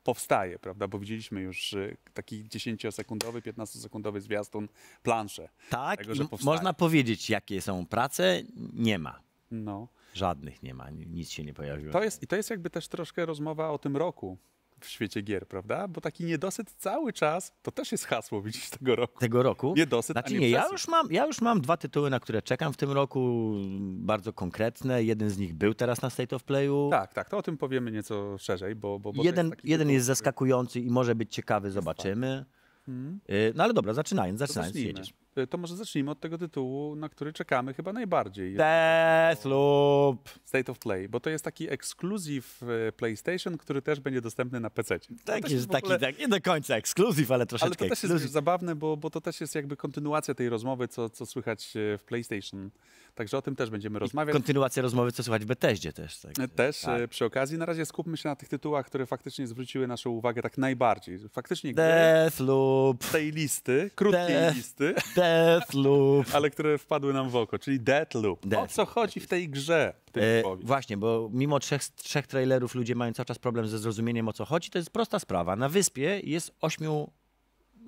S1: powstaje, prawda? Bo widzieliśmy już taki 10-sekundowy, 15-sekundowy zwiastun, planszę. Tak, tego, no, można
S2: powiedzieć, jakie są prace. Nie ma. No. Żadnych nie ma, nic się nie pojawiło.
S1: To jest, I to jest jakby też troszkę rozmowa o tym roku, w świecie gier, prawda? Bo taki niedosyt cały czas, to też jest hasło, widzisz, tego roku.
S2: Tego roku? Niedosyt, znaczy, nie, ja już, mam, ja już mam dwa tytuły, na które czekam w tym roku, bardzo konkretne. Jeden z nich był teraz na State of Playu. Tak, tak, to o tym powiemy nieco szerzej, bo... bo, bo jeden jest, jeden tytuł, jest zaskakujący i może być ciekawy, zobaczymy. Hmm. No ale dobra, zaczynając, zaczynając, jedziesz.
S1: Y, to może zacznijmy od tego tytułu, na który czekamy chyba najbardziej. Deathloop! State of Play, bo to jest taki ekskluzyw y, PlayStation, który też będzie dostępny na PC. Taki, jest ogóle... taki, tak, nie do końca ekskluzyw, ale troszeczkę Ale to też exclusive. jest zabawne, bo, bo to też jest jakby kontynuacja tej rozmowy, co, co słychać y, w PlayStation. Także o tym też będziemy I rozmawiać.
S2: kontynuacja rozmowy, co słychać w Bethesdzie też. Tak.
S1: Też tak. przy okazji. Na razie skupmy się na tych tytułach, które faktycznie zwróciły naszą uwagę tak najbardziej. Faktycznie
S2: Deathloop! tej listy,
S1: krótkiej Death, listy.
S2: Death Loop. [LAUGHS]
S1: Ale które wpadły nam w oko, czyli Dead Loop. O
S2: co chodzi w tej grze? E, właśnie, bo mimo trzech, trzech trailerów ludzie mają cały czas problem ze zrozumieniem o co chodzi. To jest prosta sprawa. Na wyspie jest ośmiu,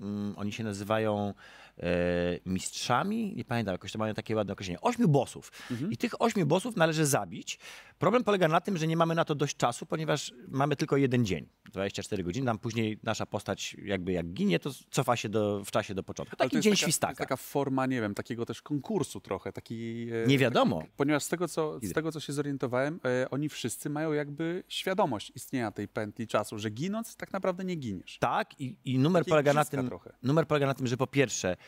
S2: mm, oni się nazywają E, mistrzami, nie pamiętam, jakoś to mają takie ładne określenie, ośmiu bossów. Mhm. I tych ośmiu bossów należy zabić. Problem polega na tym, że nie mamy na to dość czasu, ponieważ mamy tylko jeden dzień, 24 godziny, tam później nasza postać jakby jak ginie, to cofa się do, w czasie do początku. No tak, taki dzień taka, świstaka. To jest taka forma, nie wiem, takiego też konkursu trochę, taki... E, nie wiadomo. Tak, ponieważ
S1: z tego, co, z tego, co się zorientowałem, e, oni wszyscy mają jakby świadomość istnienia tej pętli
S2: czasu, że ginąc tak naprawdę nie giniesz. Tak i, i numer, polega na tym, numer polega na tym, że po pierwsze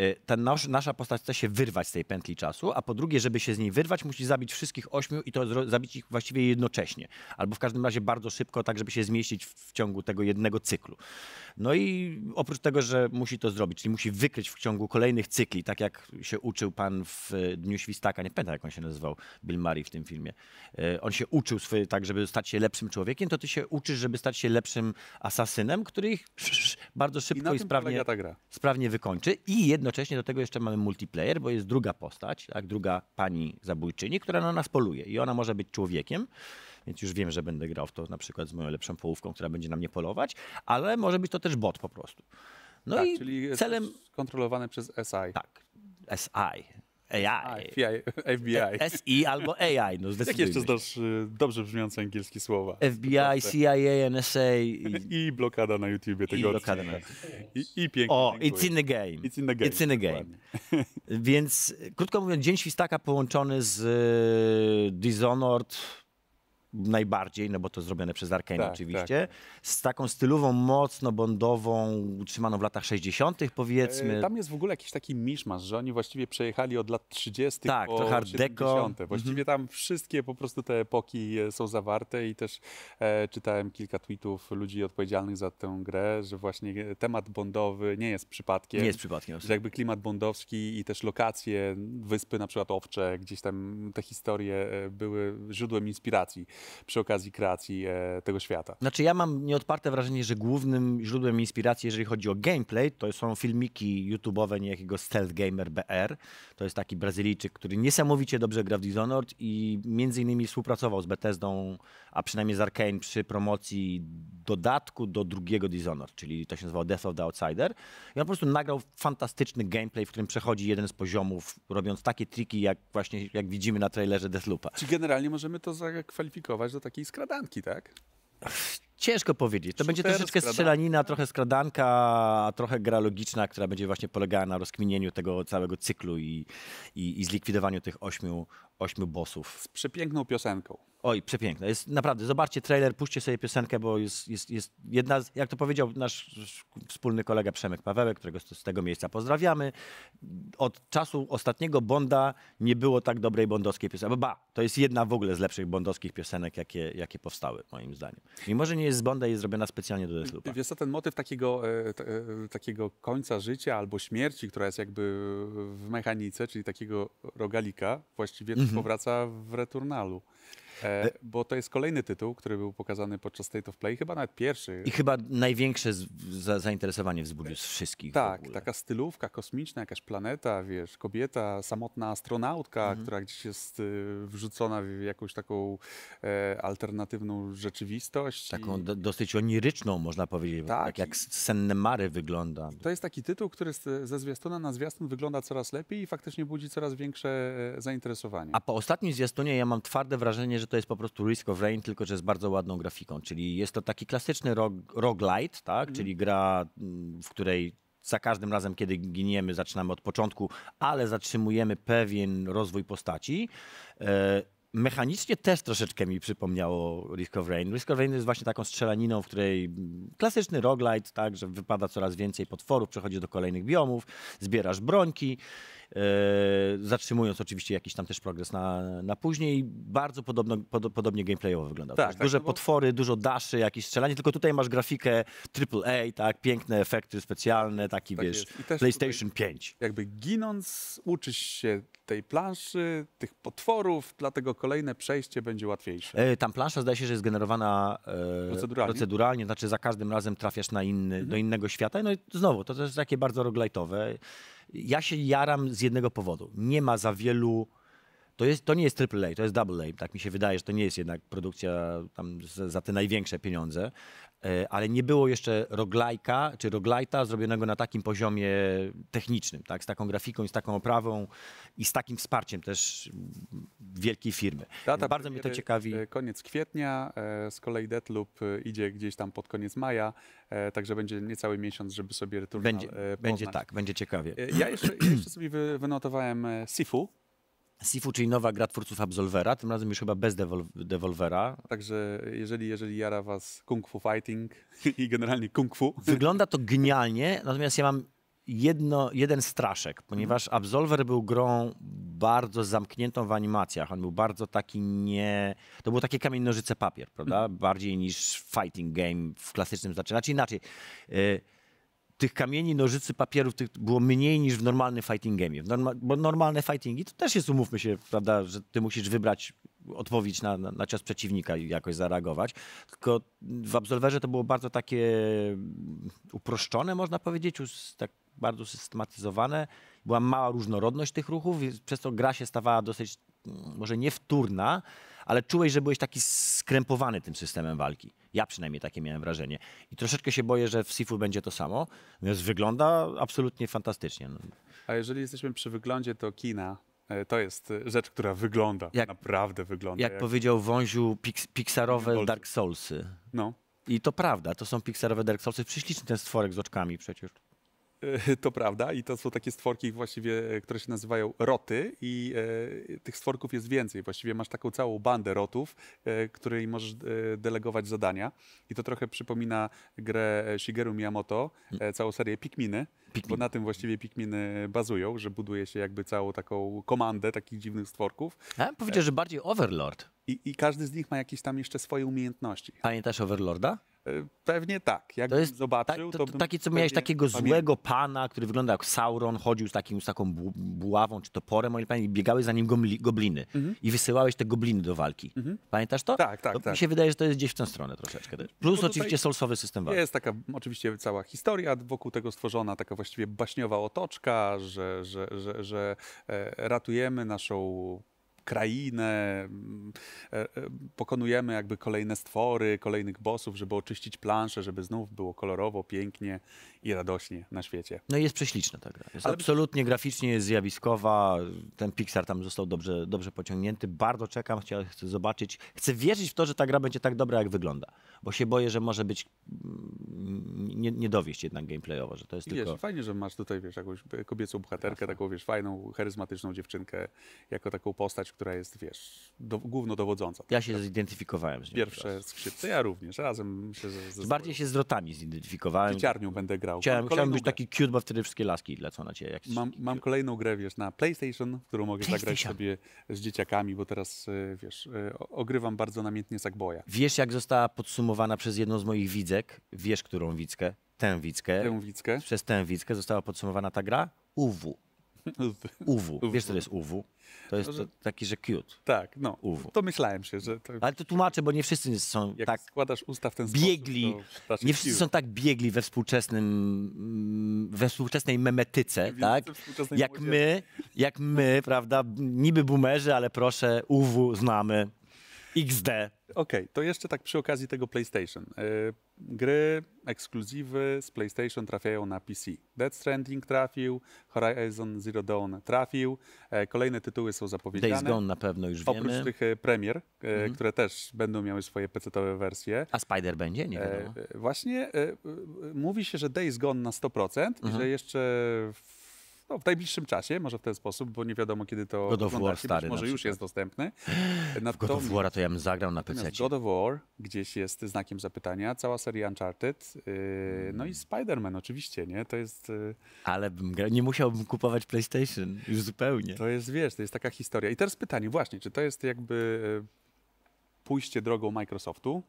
S2: Y, ta nasz, nasza postać chce się wyrwać z tej pętli czasu, a po drugie, żeby się z niej wyrwać, musi zabić wszystkich ośmiu i to zabić ich właściwie jednocześnie. Albo w każdym razie bardzo szybko, tak żeby się zmieścić w, w ciągu tego jednego cyklu. No i oprócz tego, że musi to zrobić, czyli musi wykryć w ciągu kolejnych cykli, tak jak się uczył pan w Dniu Świstaka, nie pamiętam jak on się nazywał, Bill Murray w tym filmie. Y, on się uczył swoje, tak, żeby stać się lepszym człowiekiem, to ty się uczysz, żeby stać się lepszym asasynem, który ich [LAUGHS] bardzo szybko i, i sprawnie, sprawnie wykończy. I jednocześnie do tego jeszcze mamy multiplayer, bo jest druga postać, tak, druga pani zabójczyni, która na nas poluje i ona może być człowiekiem, więc już wiem, że będę grał w to na przykład z moją lepszą połówką, która będzie na mnie polować, ale może być to też bot po prostu. No tak, i czyli celem kontrolowane przez SI. Tak, SI AI. FBI. SI
S1: e, albo AI, no Jak jeszcze znasz y, dobrze brzmiące angielskie słowa? FBI, CIA,
S2: NSA. I, [LAUGHS] I blokada na YouTubie tego I blokada na... I, I pięknie. O, dziękuję. it's in the game. It's in the game. It's in the game. [LAUGHS] Więc, krótko mówiąc, Dzień Świstaka połączony z y, Dishonored najbardziej, no bo to zrobione przez Arkane tak, oczywiście, tak. z taką stylową mocno bondową, utrzymaną w latach 60. powiedzmy. E, tam
S1: jest w ogóle jakiś taki miszmasz, że oni właściwie przejechali od lat 30. Tak, po to hard 70. Deco. Właściwie mhm. tam wszystkie po prostu te epoki e, są zawarte i też e, czytałem kilka tweetów ludzi odpowiedzialnych za tę grę, że właśnie e, temat bondowy nie jest przypadkiem. Nie jest przypadkiem. Że jakby klimat bondowski i też lokacje, wyspy na przykład owcze, gdzieś tam te historie były źródłem inspiracji przy okazji kreacji e, tego świata.
S2: Znaczy ja mam nieodparte wrażenie, że głównym źródłem inspiracji, jeżeli chodzi o gameplay, to są filmiki YouTube'owe niejakiego Stealth Gamer BR. To jest taki Brazylijczyk, który niesamowicie dobrze gra w Dishonored i między innymi współpracował z Bethesdą, a przynajmniej z Arkane przy promocji dodatku do drugiego Dishonored, czyli to się nazywało Death of the Outsider. I on po prostu nagrał fantastyczny gameplay, w którym przechodzi jeden z poziomów, robiąc takie triki, jak właśnie jak widzimy na trailerze Deathloopa. Czy generalnie możemy to zakwalifikować kwalifikować do takiej skradanki, tak? Ciężko powiedzieć. To Super będzie troszeczkę skradanka. strzelanina, trochę skradanka, trochę gra logiczna, która będzie właśnie polegała na rozkminieniu tego całego cyklu i, i, i zlikwidowaniu tych ośmiu, ośmiu bossów. Z przepiękną piosenką. Oj, przepiękna. Jest naprawdę. Zobaczcie trailer, puśćcie sobie piosenkę, bo jest, jest, jest jedna, z, jak to powiedział nasz wspólny kolega Przemek Pawełek, którego z, z tego miejsca pozdrawiamy. Od czasu ostatniego Bonda nie było tak dobrej bondowskiej piosenki. Ba, to jest jedna w ogóle z lepszych bondowskich piosenek, jakie, jakie powstały, moim zdaniem. Mimo, że nie jest z Bonda i jest zrobiona specjalnie do Deathloopa.
S1: Wiesz co, ten motyw takiego, e, t, e, takiego końca życia albo śmierci, która jest jakby w mechanice, czyli takiego rogalika, właściwie mm -hmm. powraca w Returnalu. E, e, bo to jest kolejny tytuł, który był pokazany podczas State of Play, chyba nawet pierwszy. I
S2: chyba największe z, zainteresowanie wzbudził z wszystkich. Tak, taka stylówka
S1: kosmiczna, jakaś planeta, wiesz, kobieta, samotna astronautka, mhm. która gdzieś jest y, wrzucona w jakąś taką e, alternatywną rzeczywistość. Taką i... do, dosyć
S2: oniryczną, można powiedzieć, tak, tak jak senne mary wygląda.
S1: To jest taki tytuł, który z, ze zwiastuna na zwiastun wygląda coraz lepiej i faktycznie budzi coraz większe e, zainteresowanie. A
S2: po ostatnim zwiastunie ja mam twarde wrażenie, wrażenie, że to jest po prostu Risk of Rain, tylko że z bardzo ładną grafiką. Czyli jest to taki klasyczny rog, roguelite, tak? Mm. czyli gra, mm, w której za każdym razem, kiedy giniemy, zaczynamy od początku, ale zatrzymujemy pewien rozwój postaci. E mechanicznie też troszeczkę mi przypomniało Risk of Rain. Risk of Rain jest właśnie taką strzelaniną, w której mm, klasyczny roguelite, tak, że wypada coraz więcej potworów, przechodzi do kolejnych biomów, zbierasz brońki E, zatrzymując oczywiście jakiś tam też progres na, na później. Bardzo podobno, pod, podobnie gameplayowo wygląda. Tak, tak, duże no bo... potwory, dużo daszy, jakieś strzelanie, tylko tutaj masz grafikę AAA, tak, piękne efekty specjalne, taki tak wiesz, PlayStation 5.
S1: Jakby ginąc, uczysz się tej planszy, tych potworów, dlatego kolejne przejście będzie łatwiejsze.
S2: E, tam plansza zdaje się, że jest generowana e, proceduralnie. proceduralnie, znaczy za każdym razem trafiasz na inny, mhm. do innego świata. No i znowu, to też takie bardzo roguelite'owe. Ja się jaram z jednego powodu. Nie ma za wielu. To, jest, to nie jest AAA, to jest AA. Tak mi się wydaje, że to nie jest jednak produkcja tam za, za te największe pieniądze. E, ale nie było jeszcze roglajka czy roglajta zrobionego na takim poziomie technicznym, tak? z taką grafiką z taką oprawą i z takim wsparciem też wielkiej firmy.
S1: Data bardzo mnie to ciekawi. E, koniec kwietnia, e, z kolei Deadloop idzie gdzieś tam pod koniec maja, także będzie niecały miesiąc, żeby sobie returnal będzie, będzie tak, będzie ciekawie. Ja jeszcze, ja
S2: jeszcze sobie wynotowałem Sifu, Sifu, czyli nowa gra twórców Absolvera, tym razem już chyba bez dewol dewolwera. Także
S1: jeżeli, jeżeli jara was kung fu
S2: fighting [LAUGHS] i generalnie kung fu. Wygląda to gnialnie, natomiast ja mam jedno, jeden straszek, ponieważ mhm. Absolver był grą bardzo zamkniętą w animacjach. On był bardzo taki nie... To było takie kamień, nożyce, papier, prawda? Mhm. Bardziej niż fighting game w klasycznym znaczeniu. Znaczy inaczej... Y tych kamieni, nożycy, papierów było mniej niż w normalnym fighting game. Norma bo normalne fightingi to też jest, umówmy się, prawda, że ty musisz wybrać odpowiedź na, na, na cios przeciwnika i jakoś zareagować. Tylko w Absolwerze to było bardzo takie mm, uproszczone, można powiedzieć, tak bardzo systematyzowane. Była mała różnorodność tych ruchów, przez co gra się stawała dosyć może nie wtórna, ale czułeś, że byłeś taki skrępowany tym systemem walki. Ja przynajmniej takie miałem wrażenie. I troszeczkę się boję, że w Sifu będzie to samo, natomiast wygląda absolutnie fantastycznie. No.
S1: A jeżeli jesteśmy przy wyglądzie, to kina e, to jest e, rzecz, która wygląda, jak, naprawdę wygląda. Jak, jak... powiedział
S2: Wąziu, pix, pixarowe Dark Soulsy. No. I to prawda, to są pixarowe Dark Soulsy. Przyśliczny ten stworek z oczkami przecież.
S1: E, to prawda i to są takie stworki właściwie, e, które się nazywają roty i e, tych stworków jest więcej. Właściwie masz taką całą bandę rotów, e, której możesz e, delegować zadania i to trochę przypomina grę e, Shigeru Miyamoto, mm. całą serię Pikminy, Pikmin. bo na tym właściwie Pikminy bazują, że buduje się jakby całą taką komandę takich dziwnych stworków. bym powiedział, że bardziej Overlord. I, I każdy z nich ma jakieś tam jeszcze swoje umiejętności. Pamiętasz Overlorda? Pewnie tak. Jak to jest, zobaczył, ta, to, to, to taki, co miałeś takiego pamiętam. złego
S2: pana, który wygląda jak Sauron, chodził z, takim, z taką bu, buławą czy toporem, oni pamiętam, i biegały za nim gobliny. Mhm. I wysyłałeś te gobliny do walki. Mhm. Pamiętasz to? Tak, tak, to tak. Mi się wydaje, że to jest gdzieś w tę stronę troszeczkę. No, no Plus oczywiście solsowy system walki.
S1: Jest taka oczywiście cała historia wokół tego stworzona, taka właściwie baśniowa otoczka, że, że, że, że e, ratujemy naszą krainę, mm, e, e, pokonujemy jakby kolejne stwory, kolejnych bossów, żeby oczyścić planszę, żeby znów było kolorowo, pięknie i radośnie na świecie.
S2: No i jest prześliczna ta gra. Jest Ale... Absolutnie graficznie jest zjawiskowa, ten Pixar tam został dobrze, dobrze pociągnięty. Bardzo czekam, chcę, chcę zobaczyć, chcę wierzyć w to, że ta gra będzie tak dobra, jak wygląda, bo się boję, że może być mm, nie, nie dowieść jednak gameplayowo, że to jest tylko...
S1: fajnie, że masz tutaj, wiesz, jakąś kobiecą bohaterkę, Jasne. taką, wiesz, fajną, charyzmatyczną dziewczynkę, jako taką postać, która jest, wiesz,
S2: do, głównodowodząca. Ja się zidentyfikowałem z nią. Pierwsze skrzypce,
S1: ja również, razem się z Ze
S2: Bardziej się z rotami zidentyfikowałem. Dzieciarnią będę grał. Chciałem, chciałem być grę. taki cute, bo wtedy wszystkie laski lecą na ciebie.
S1: mam, mam kolejną grę, wiesz, na PlayStation, którą mogę PlayStation. zagrać sobie z dzieciakami, bo teraz, e, wiesz, e, ogrywam bardzo namiętnie Sackboya.
S2: Wiesz, jak została podsumowana przez jedną z moich widzek? Wiesz, którą widzkę? Tę widzkę. Tę widzkę. Przez tę widzkę została podsumowana ta gra? UW. UW. Wiesz, co to jest UW? To jest to, taki, że cute. Tak, no. UW. To myślałem się, że... To... Ale to tłumaczę, bo nie wszyscy są Jak tak... składasz usta w ten biegli, sposób, znaczy Nie wszyscy cute. są tak biegli we współczesnym... Mm, we współczesnej memetyce, tak? Jak młodzieży. my, jak my, prawda, niby boomerzy, ale proszę, UW znamy. XD. Okej, okay, to jeszcze tak przy okazji tego PlayStation. E,
S1: gry ekskluzywy z PlayStation trafiają na PC. Dead Stranding trafił, Horizon Zero Dawn trafił, e, kolejne tytuły są zapowiedziane. Days Gone na pewno już Oprócz wiemy. Oprócz tych e, premier, mhm. które też będą miały swoje PC-owe wersje. A Spider będzie? Nie wiadomo. Właśnie mówi się, że Days Gone na 100%, mhm. że jeszcze w no, w najbliższym czasie, może w ten sposób, bo nie wiadomo kiedy to God of War, stary, może już jest dostępny.
S2: God of War to ja bym zagrał na PC.
S1: God of War gdzieś jest znakiem zapytania, cała seria Uncharted, yy, no i hmm. Spider-Man oczywiście, nie? To jest... Yy, Ale bym gra... nie musiałbym kupować PlayStation już zupełnie. To jest, wiesz, to jest taka historia. I teraz pytanie właśnie, czy to jest jakby y, pójście drogą Microsoftu,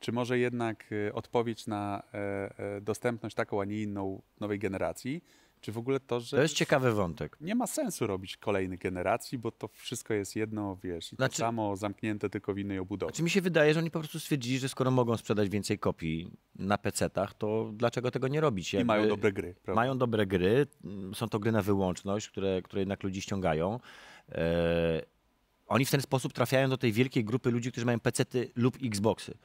S1: czy może jednak y, odpowiedź na e, e, dostępność taką, a nie inną nowej generacji czy w ogóle to,
S2: że. To jest ciekawy wątek.
S1: Nie ma sensu robić kolejnych generacji, bo to wszystko jest jedno, wiesz, i znaczy, to samo zamknięte tylko w innej obudowie. Znaczy
S2: mi się wydaje, że oni po prostu stwierdzili, że skoro mogą sprzedać więcej kopii na PC-tach, to dlaczego tego nie robić? Jakby I mają dobre gry. Prawda? Mają dobre gry, mm, są to gry na wyłączność, które, które jednak ludzi ściągają. E, oni w ten sposób trafiają do tej wielkiej grupy ludzi, którzy mają PC-ty lub Xboxy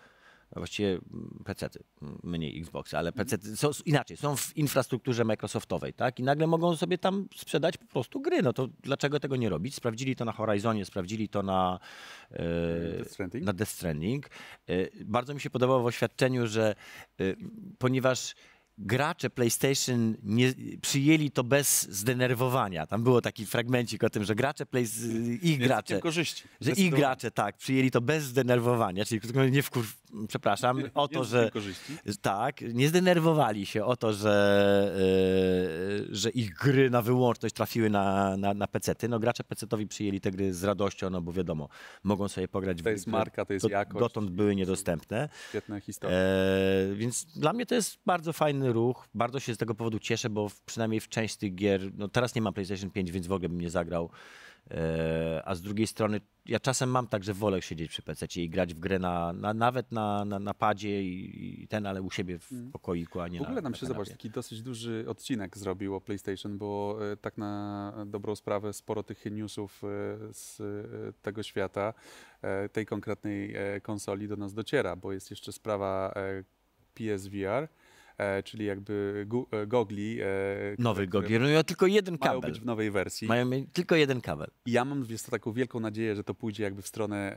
S2: właściwie mm, pc mm, mniej Xboxy, ale pc są inaczej, są w infrastrukturze Microsoftowej, tak? I nagle mogą sobie tam sprzedać po prostu gry. No to dlaczego tego nie robić? Sprawdzili to na Horizonie, sprawdzili to na, e, Death Stranding. na Death Stranding. E, bardzo mi się podobało w oświadczeniu, że e, ponieważ gracze PlayStation nie, przyjęli to bez zdenerwowania. Tam było taki fragmencik o tym, że gracze play, ich gracze, że ich gracze tak przyjęli to bez zdenerwowania, czyli nie wkur przepraszam, nie, o to, że tak, nie zdenerwowali się o to, że, yy, że ich gry na wyłączność trafiły na, na, na pecety. No gracze pecetowi przyjęli te gry z radością, no bo wiadomo, mogą sobie pograć w To jest marka, to jest do, jakość. Dotąd były niedostępne. Świetna historia. E, więc dla mnie to jest bardzo fajny ruch, bardzo się z tego powodu cieszę, bo w, przynajmniej w części tych gier, no teraz nie mam PlayStation 5, więc w ogóle bym nie zagrał E, a z drugiej strony, ja czasem mam tak, że wolę siedzieć przy PC i grać w grę na, na nawet na, na, na padzie i, i, ten, ale u siebie w mm. pokoiku, a nie W ogóle na, nam się, zobacz,
S1: taki dosyć duży odcinek zrobił o PlayStation, bo e, tak na dobrą sprawę sporo tych newsów e, z tego świata, tej konkretnej konsoli do nas dociera, bo jest jeszcze sprawa PSVR, E, czyli jakby e, gogli. E, Nowych gogli. Mają no tylko jeden kabel. Mają być w nowej wersji. Mają tylko jeden kabel. I ja mam wiesz, taką wielką nadzieję, że to pójdzie jakby w stronę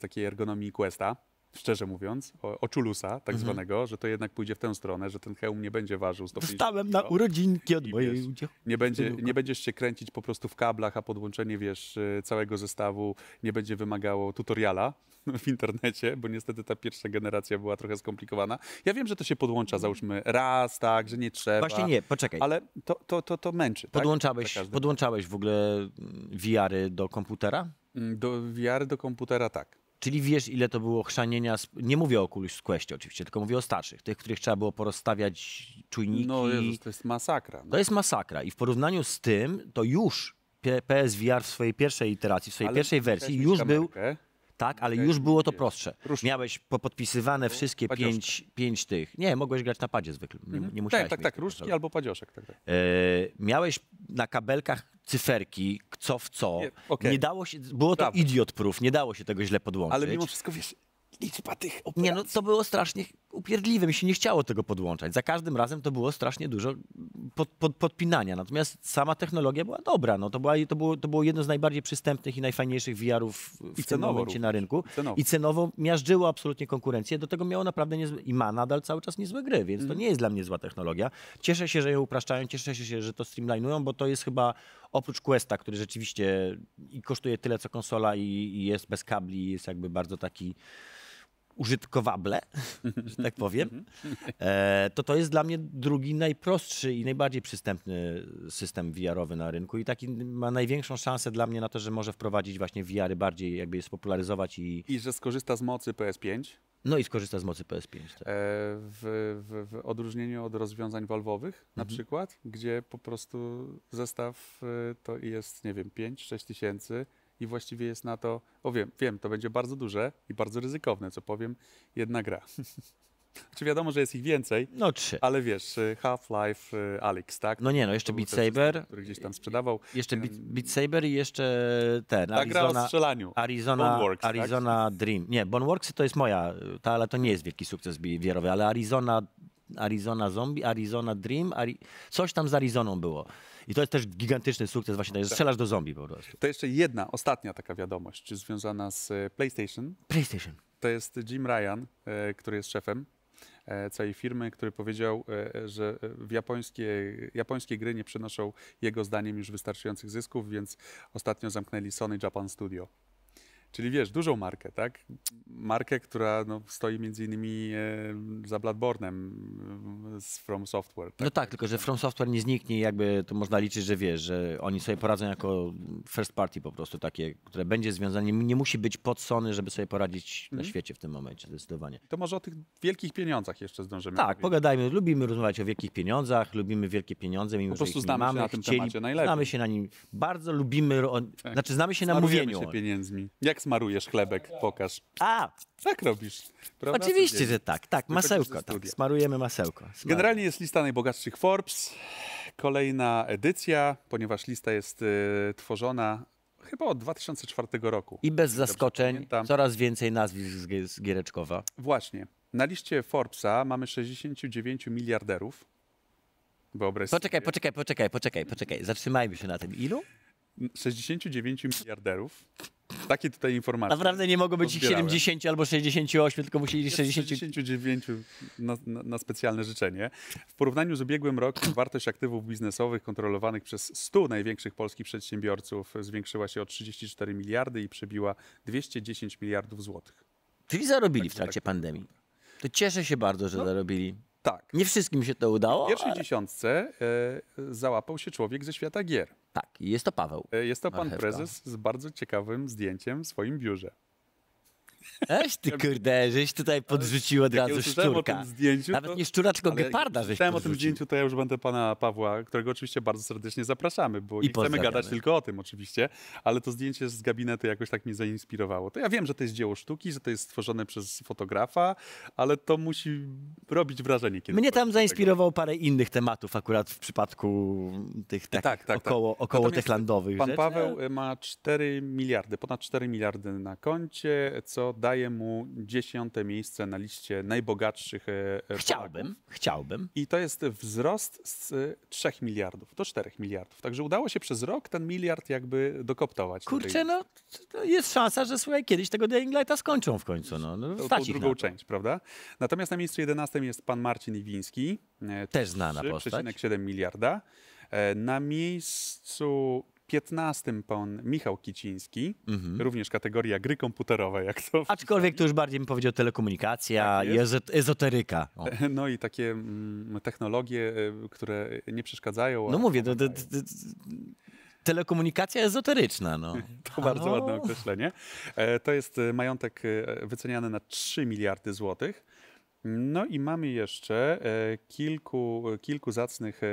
S1: takiej ergonomii Questa szczerze mówiąc, o, o czulusa tak mhm. zwanego, że to jednak pójdzie w tę stronę, że ten hełm nie będzie ważył 150 Dostałem na urodzinki
S2: od mojej udziału.
S1: Nie, będzie, nie będziesz się kręcić po prostu w kablach, a podłączenie, wiesz, y, całego zestawu nie będzie wymagało tutoriala w internecie, bo niestety ta pierwsza generacja była trochę skomplikowana. Ja wiem, że to się podłącza, mhm. załóżmy, raz, tak, że nie trzeba. Właśnie nie, poczekaj. Ale
S2: to, to, to, to męczy, tak? podłączałeś, tak? Podłączałeś w ogóle mm, wiary do komputera? Mm, do wiary do komputera tak. Czyli wiesz, ile to było chrzanienia. Nie mówię o Oculus Questie oczywiście, tylko mówię o starszych, tych, których trzeba było porozstawiać czujniki. No Jezus, to jest masakra. No. To jest masakra. I w porównaniu z tym, to już PSVR w swojej pierwszej iteracji, w swojej Ale pierwszej wersji już kamerkę. był tak, ale już było to prostsze. Miałeś podpisywane no, wszystkie pięć, pięć tych. Nie, mogłeś grać na padzie zwykle. Nie, mhm. nie tak, musiałeś. Tak, tak, tak. Różdżki tego. albo padzioszek. Tak, tak. E, miałeś na kabelkach cyferki, co w co. Nie, okay. nie dało się, było to idiot proof, nie dało się tego źle podłączyć. Ale mimo wszystko, wiesz, liczba tych operacji. Nie, no to było strasznie upierdliwe, mi się nie chciało tego podłączać. Za każdym razem to było strasznie dużo pod, pod, podpinania. Natomiast sama technologia była dobra. No, to, była, to, było, to było jedno z najbardziej przystępnych i najfajniejszych VR-ów w tym momencie na rynku. Cenowo. I cenowo miażdżyło absolutnie konkurencję. Do tego miało naprawdę niezłe, i ma nadal cały czas niezłe gry, więc mm. to mhm. nie jest dla mnie zła technologia. Cieszę się, że je upraszczają, cieszę się, że to streamlinują, bo to jest chyba oprócz Questa, który rzeczywiście i kosztuje tyle co konsola i, i jest bez kabli, jest jakby bardzo taki użytkowable, że tak powiem, [LAUGHS] e, to to jest dla mnie drugi najprostszy i najbardziej przystępny system VR-owy na rynku i taki ma największą szansę dla mnie na to, że może wprowadzić właśnie VR-y bardziej, jakby je spopularyzować i... I że skorzysta z mocy PS5? No i skorzysta z mocy PS5. Tak. E,
S1: w, w, w, odróżnieniu od rozwiązań walwowych mhm. na przykład, gdzie po prostu zestaw y, to jest, nie wiem, 5-6 tysięcy, i właściwie jest na to, o wiem, wiem, to będzie bardzo duże i bardzo ryzykowne, co powiem, jedna gra. [LAUGHS] Czy wiadomo, że jest ich więcej? No trzy. Ale wiesz, y, Half-Life, y, Alex, tak? No nie, no jeszcze Beat Saber. Który gdzieś tam sprzedawał. Y, jeszcze Beat,
S2: Beat Saber i jeszcze ten, Ta Arizona. gra o strzelaniu. Arizona, Boneworks, tak? Arizona tak? Dream. Nie, Boneworks to jest moja, ta, ale to nie jest wielki sukces wierowy, ale Arizona, Arizona Zombie, Arizona Dream, Ari... coś tam z Arizoną było. I to jest też gigantyczny sukces właśnie, że tak. strzelasz do zombie po prostu.
S1: To jeszcze jedna, ostatnia taka wiadomość związana z e, PlayStation. PlayStation. To jest Jim Ryan, e, który jest szefem e, całej firmy, który powiedział, że w japońskie, japońskie gry nie przynoszą jego zdaniem już wystarczających zysków, więc ostatnio zamknęli Sony Japan Studio. Czyli wiesz, dużą markę, tak? Markę, która no, stoi między innymi e, za Bladbornem e, z From Software. No
S2: tak? No tak, tylko że tak. From Software nie zniknie jakby to można liczyć, że wiesz, że oni sobie poradzą jako first party po prostu takie, które będzie związane, nie musi być pod Sony, żeby sobie poradzić na mhm. świecie w tym momencie zdecydowanie.
S1: To może o tych wielkich pieniądzach
S2: jeszcze zdążymy. Tak, pogadajmy. Lubimy rozmawiać o wielkich pieniądzach, lubimy wielkie pieniądze, mimo po prostu że ich znamy mamy, się na tym temacie najlepiej. Znamy się na nim, bardzo lubimy, on, tak. znaczy znamy się na Starujemy mówieniu. się
S1: pieniędzmi. Jak jak smarujesz chlebek? Pokaż. A! Tak robisz, prawda? Oczywiście, że tak. Tak, masełko. Tak.
S2: Smarujemy masełko. Smaruj.
S1: Generalnie jest lista najbogatszych Forbes. Kolejna edycja, ponieważ lista jest y, tworzona chyba od 2004 roku. I bez
S2: zaskoczeń coraz więcej nazwisk z, z Giereczkowa.
S1: Właśnie. Na liście Forbesa mamy 69 miliarderów. poczekaj, poczekaj, poczekaj, poczekaj, poczekaj. Zatrzymajmy się na tym. Ilu? 69 miliarderów. Takie tutaj informacje. Naprawdę nie mogą być ich 70
S2: albo 68, tylko musieli 60... 69
S1: na, na, na specjalne życzenie. W porównaniu z ubiegłym rokiem wartość aktywów biznesowych kontrolowanych przez 100 największych polskich przedsiębiorców zwiększyła się o 34 miliardy i przebiła 210 miliardów złotych. Czyli zarobili tak, w trakcie tak. pandemii. To cieszę się bardzo, że no. zarobili. Tak. Nie wszystkim się to udało. W pierwszej ale... dziesiątce e, załapał się człowiek ze świata gier. Tak, jest to Paweł. E, jest to pan prezes z bardzo ciekawym zdjęciem w swoim biurze.
S2: Eś ty kurde, żeś tutaj podrzucił od razu O tym Zdjęciu, Nawet nie szczura, tylko geparda żeś Czytałem o tym
S1: zdjęciu, to ja już będę pana Pawła, którego oczywiście bardzo serdecznie zapraszamy, bo I nie chcemy gadać tylko o tym oczywiście, ale to zdjęcie z gabinetu jakoś tak mnie zainspirowało. To ja wiem, że to jest dzieło sztuki, że to jest stworzone przez fotografa, ale to musi robić wrażenie. Kiedy
S2: mnie tam zainspirował parę innych tematów akurat w przypadku tych takich tak, tak, tak, około, tak. około Natomiast Pan rzecz, Paweł
S1: e, ma 4 miliardy, ponad 4 miliardy na koncie, co daje mu dziesiąte miejsce na liście najbogatszych e, e, Polaków. Chciałbym, chciałbym. I to jest wzrost z 3 e, miliardów do 4 miliardów. Także udało się przez rok ten miliard jakby dokoptować. Kurczę, no
S2: jest szansa,
S1: że słuchaj, kiedyś tego Dying Lighta skończą w końcu. No, no, to, to drugą część, prawda? Natomiast na miejscu 11 jest pan Marcin Iwiński. Też znana 3, postać. 3,7 miliarda. Na miejscu 15 pan Michał Kiciński, mhm. również kategoria gry komputerowe, jak to. Aczkolwiek to już bardziej bym powiedział telekomunikacja, tak
S2: ezoteryka. O. E,
S1: no i takie mm, technologie, e, które nie przeszkadzają. No mówię, to, to, to, telekomunikacja ezoteryczna. No. [LAUGHS] To Halo? bardzo ładne określenie. E, to jest majątek wyceniany na 3 miliardy złotych. No i mamy jeszcze e, kilku, kilku zacnych e,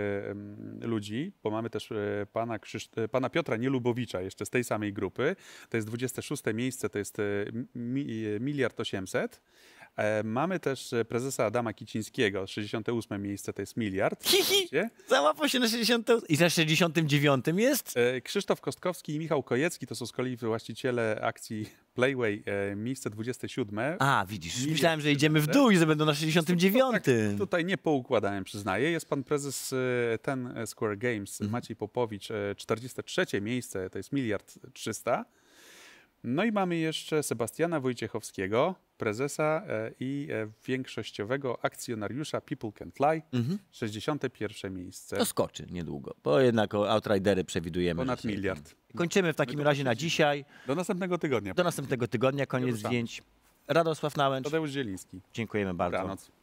S1: ludzi, bo mamy też e, pana, Krzysz... pana Piotra Nielubowicza jeszcze z tej samej grupy. To jest 26 miejsce, to jest miliard 800. 000. E, mamy też e, prezesa Adama Kicińskiego, 68 miejsce to jest miliard. Hihi!
S2: Załapał się na 60.
S1: I na 69 jest? E, Krzysztof Kostkowski i Michał Kojecki to są z kolei właściciele akcji Playway, miejsce 27. A, widzisz, miliard. myślałem, że idziemy w dół i że
S2: będą na 69. To, tak
S1: tutaj nie poukładałem, przyznaję. Jest pan prezes Ten Square Games, mhm. Maciej Popowicz, 43 miejsce to jest miliard 300. No i mamy jeszcze Sebastiana Wojciechowskiego, prezesa e, i e, większościowego akcjonariusza People Can Fly, mhm. 61 miejsce. To skoczy niedługo,
S2: bo jednak Outridery przewidujemy. Ponad miliard. Kończymy w takim razie na dzisiaj. Do następnego tygodnia. Do następnego tygodnia, koniec zdjęć. Radosław Nałęcz. Tadeusz Zieliński. Dziękujemy bardzo. Dobranoc.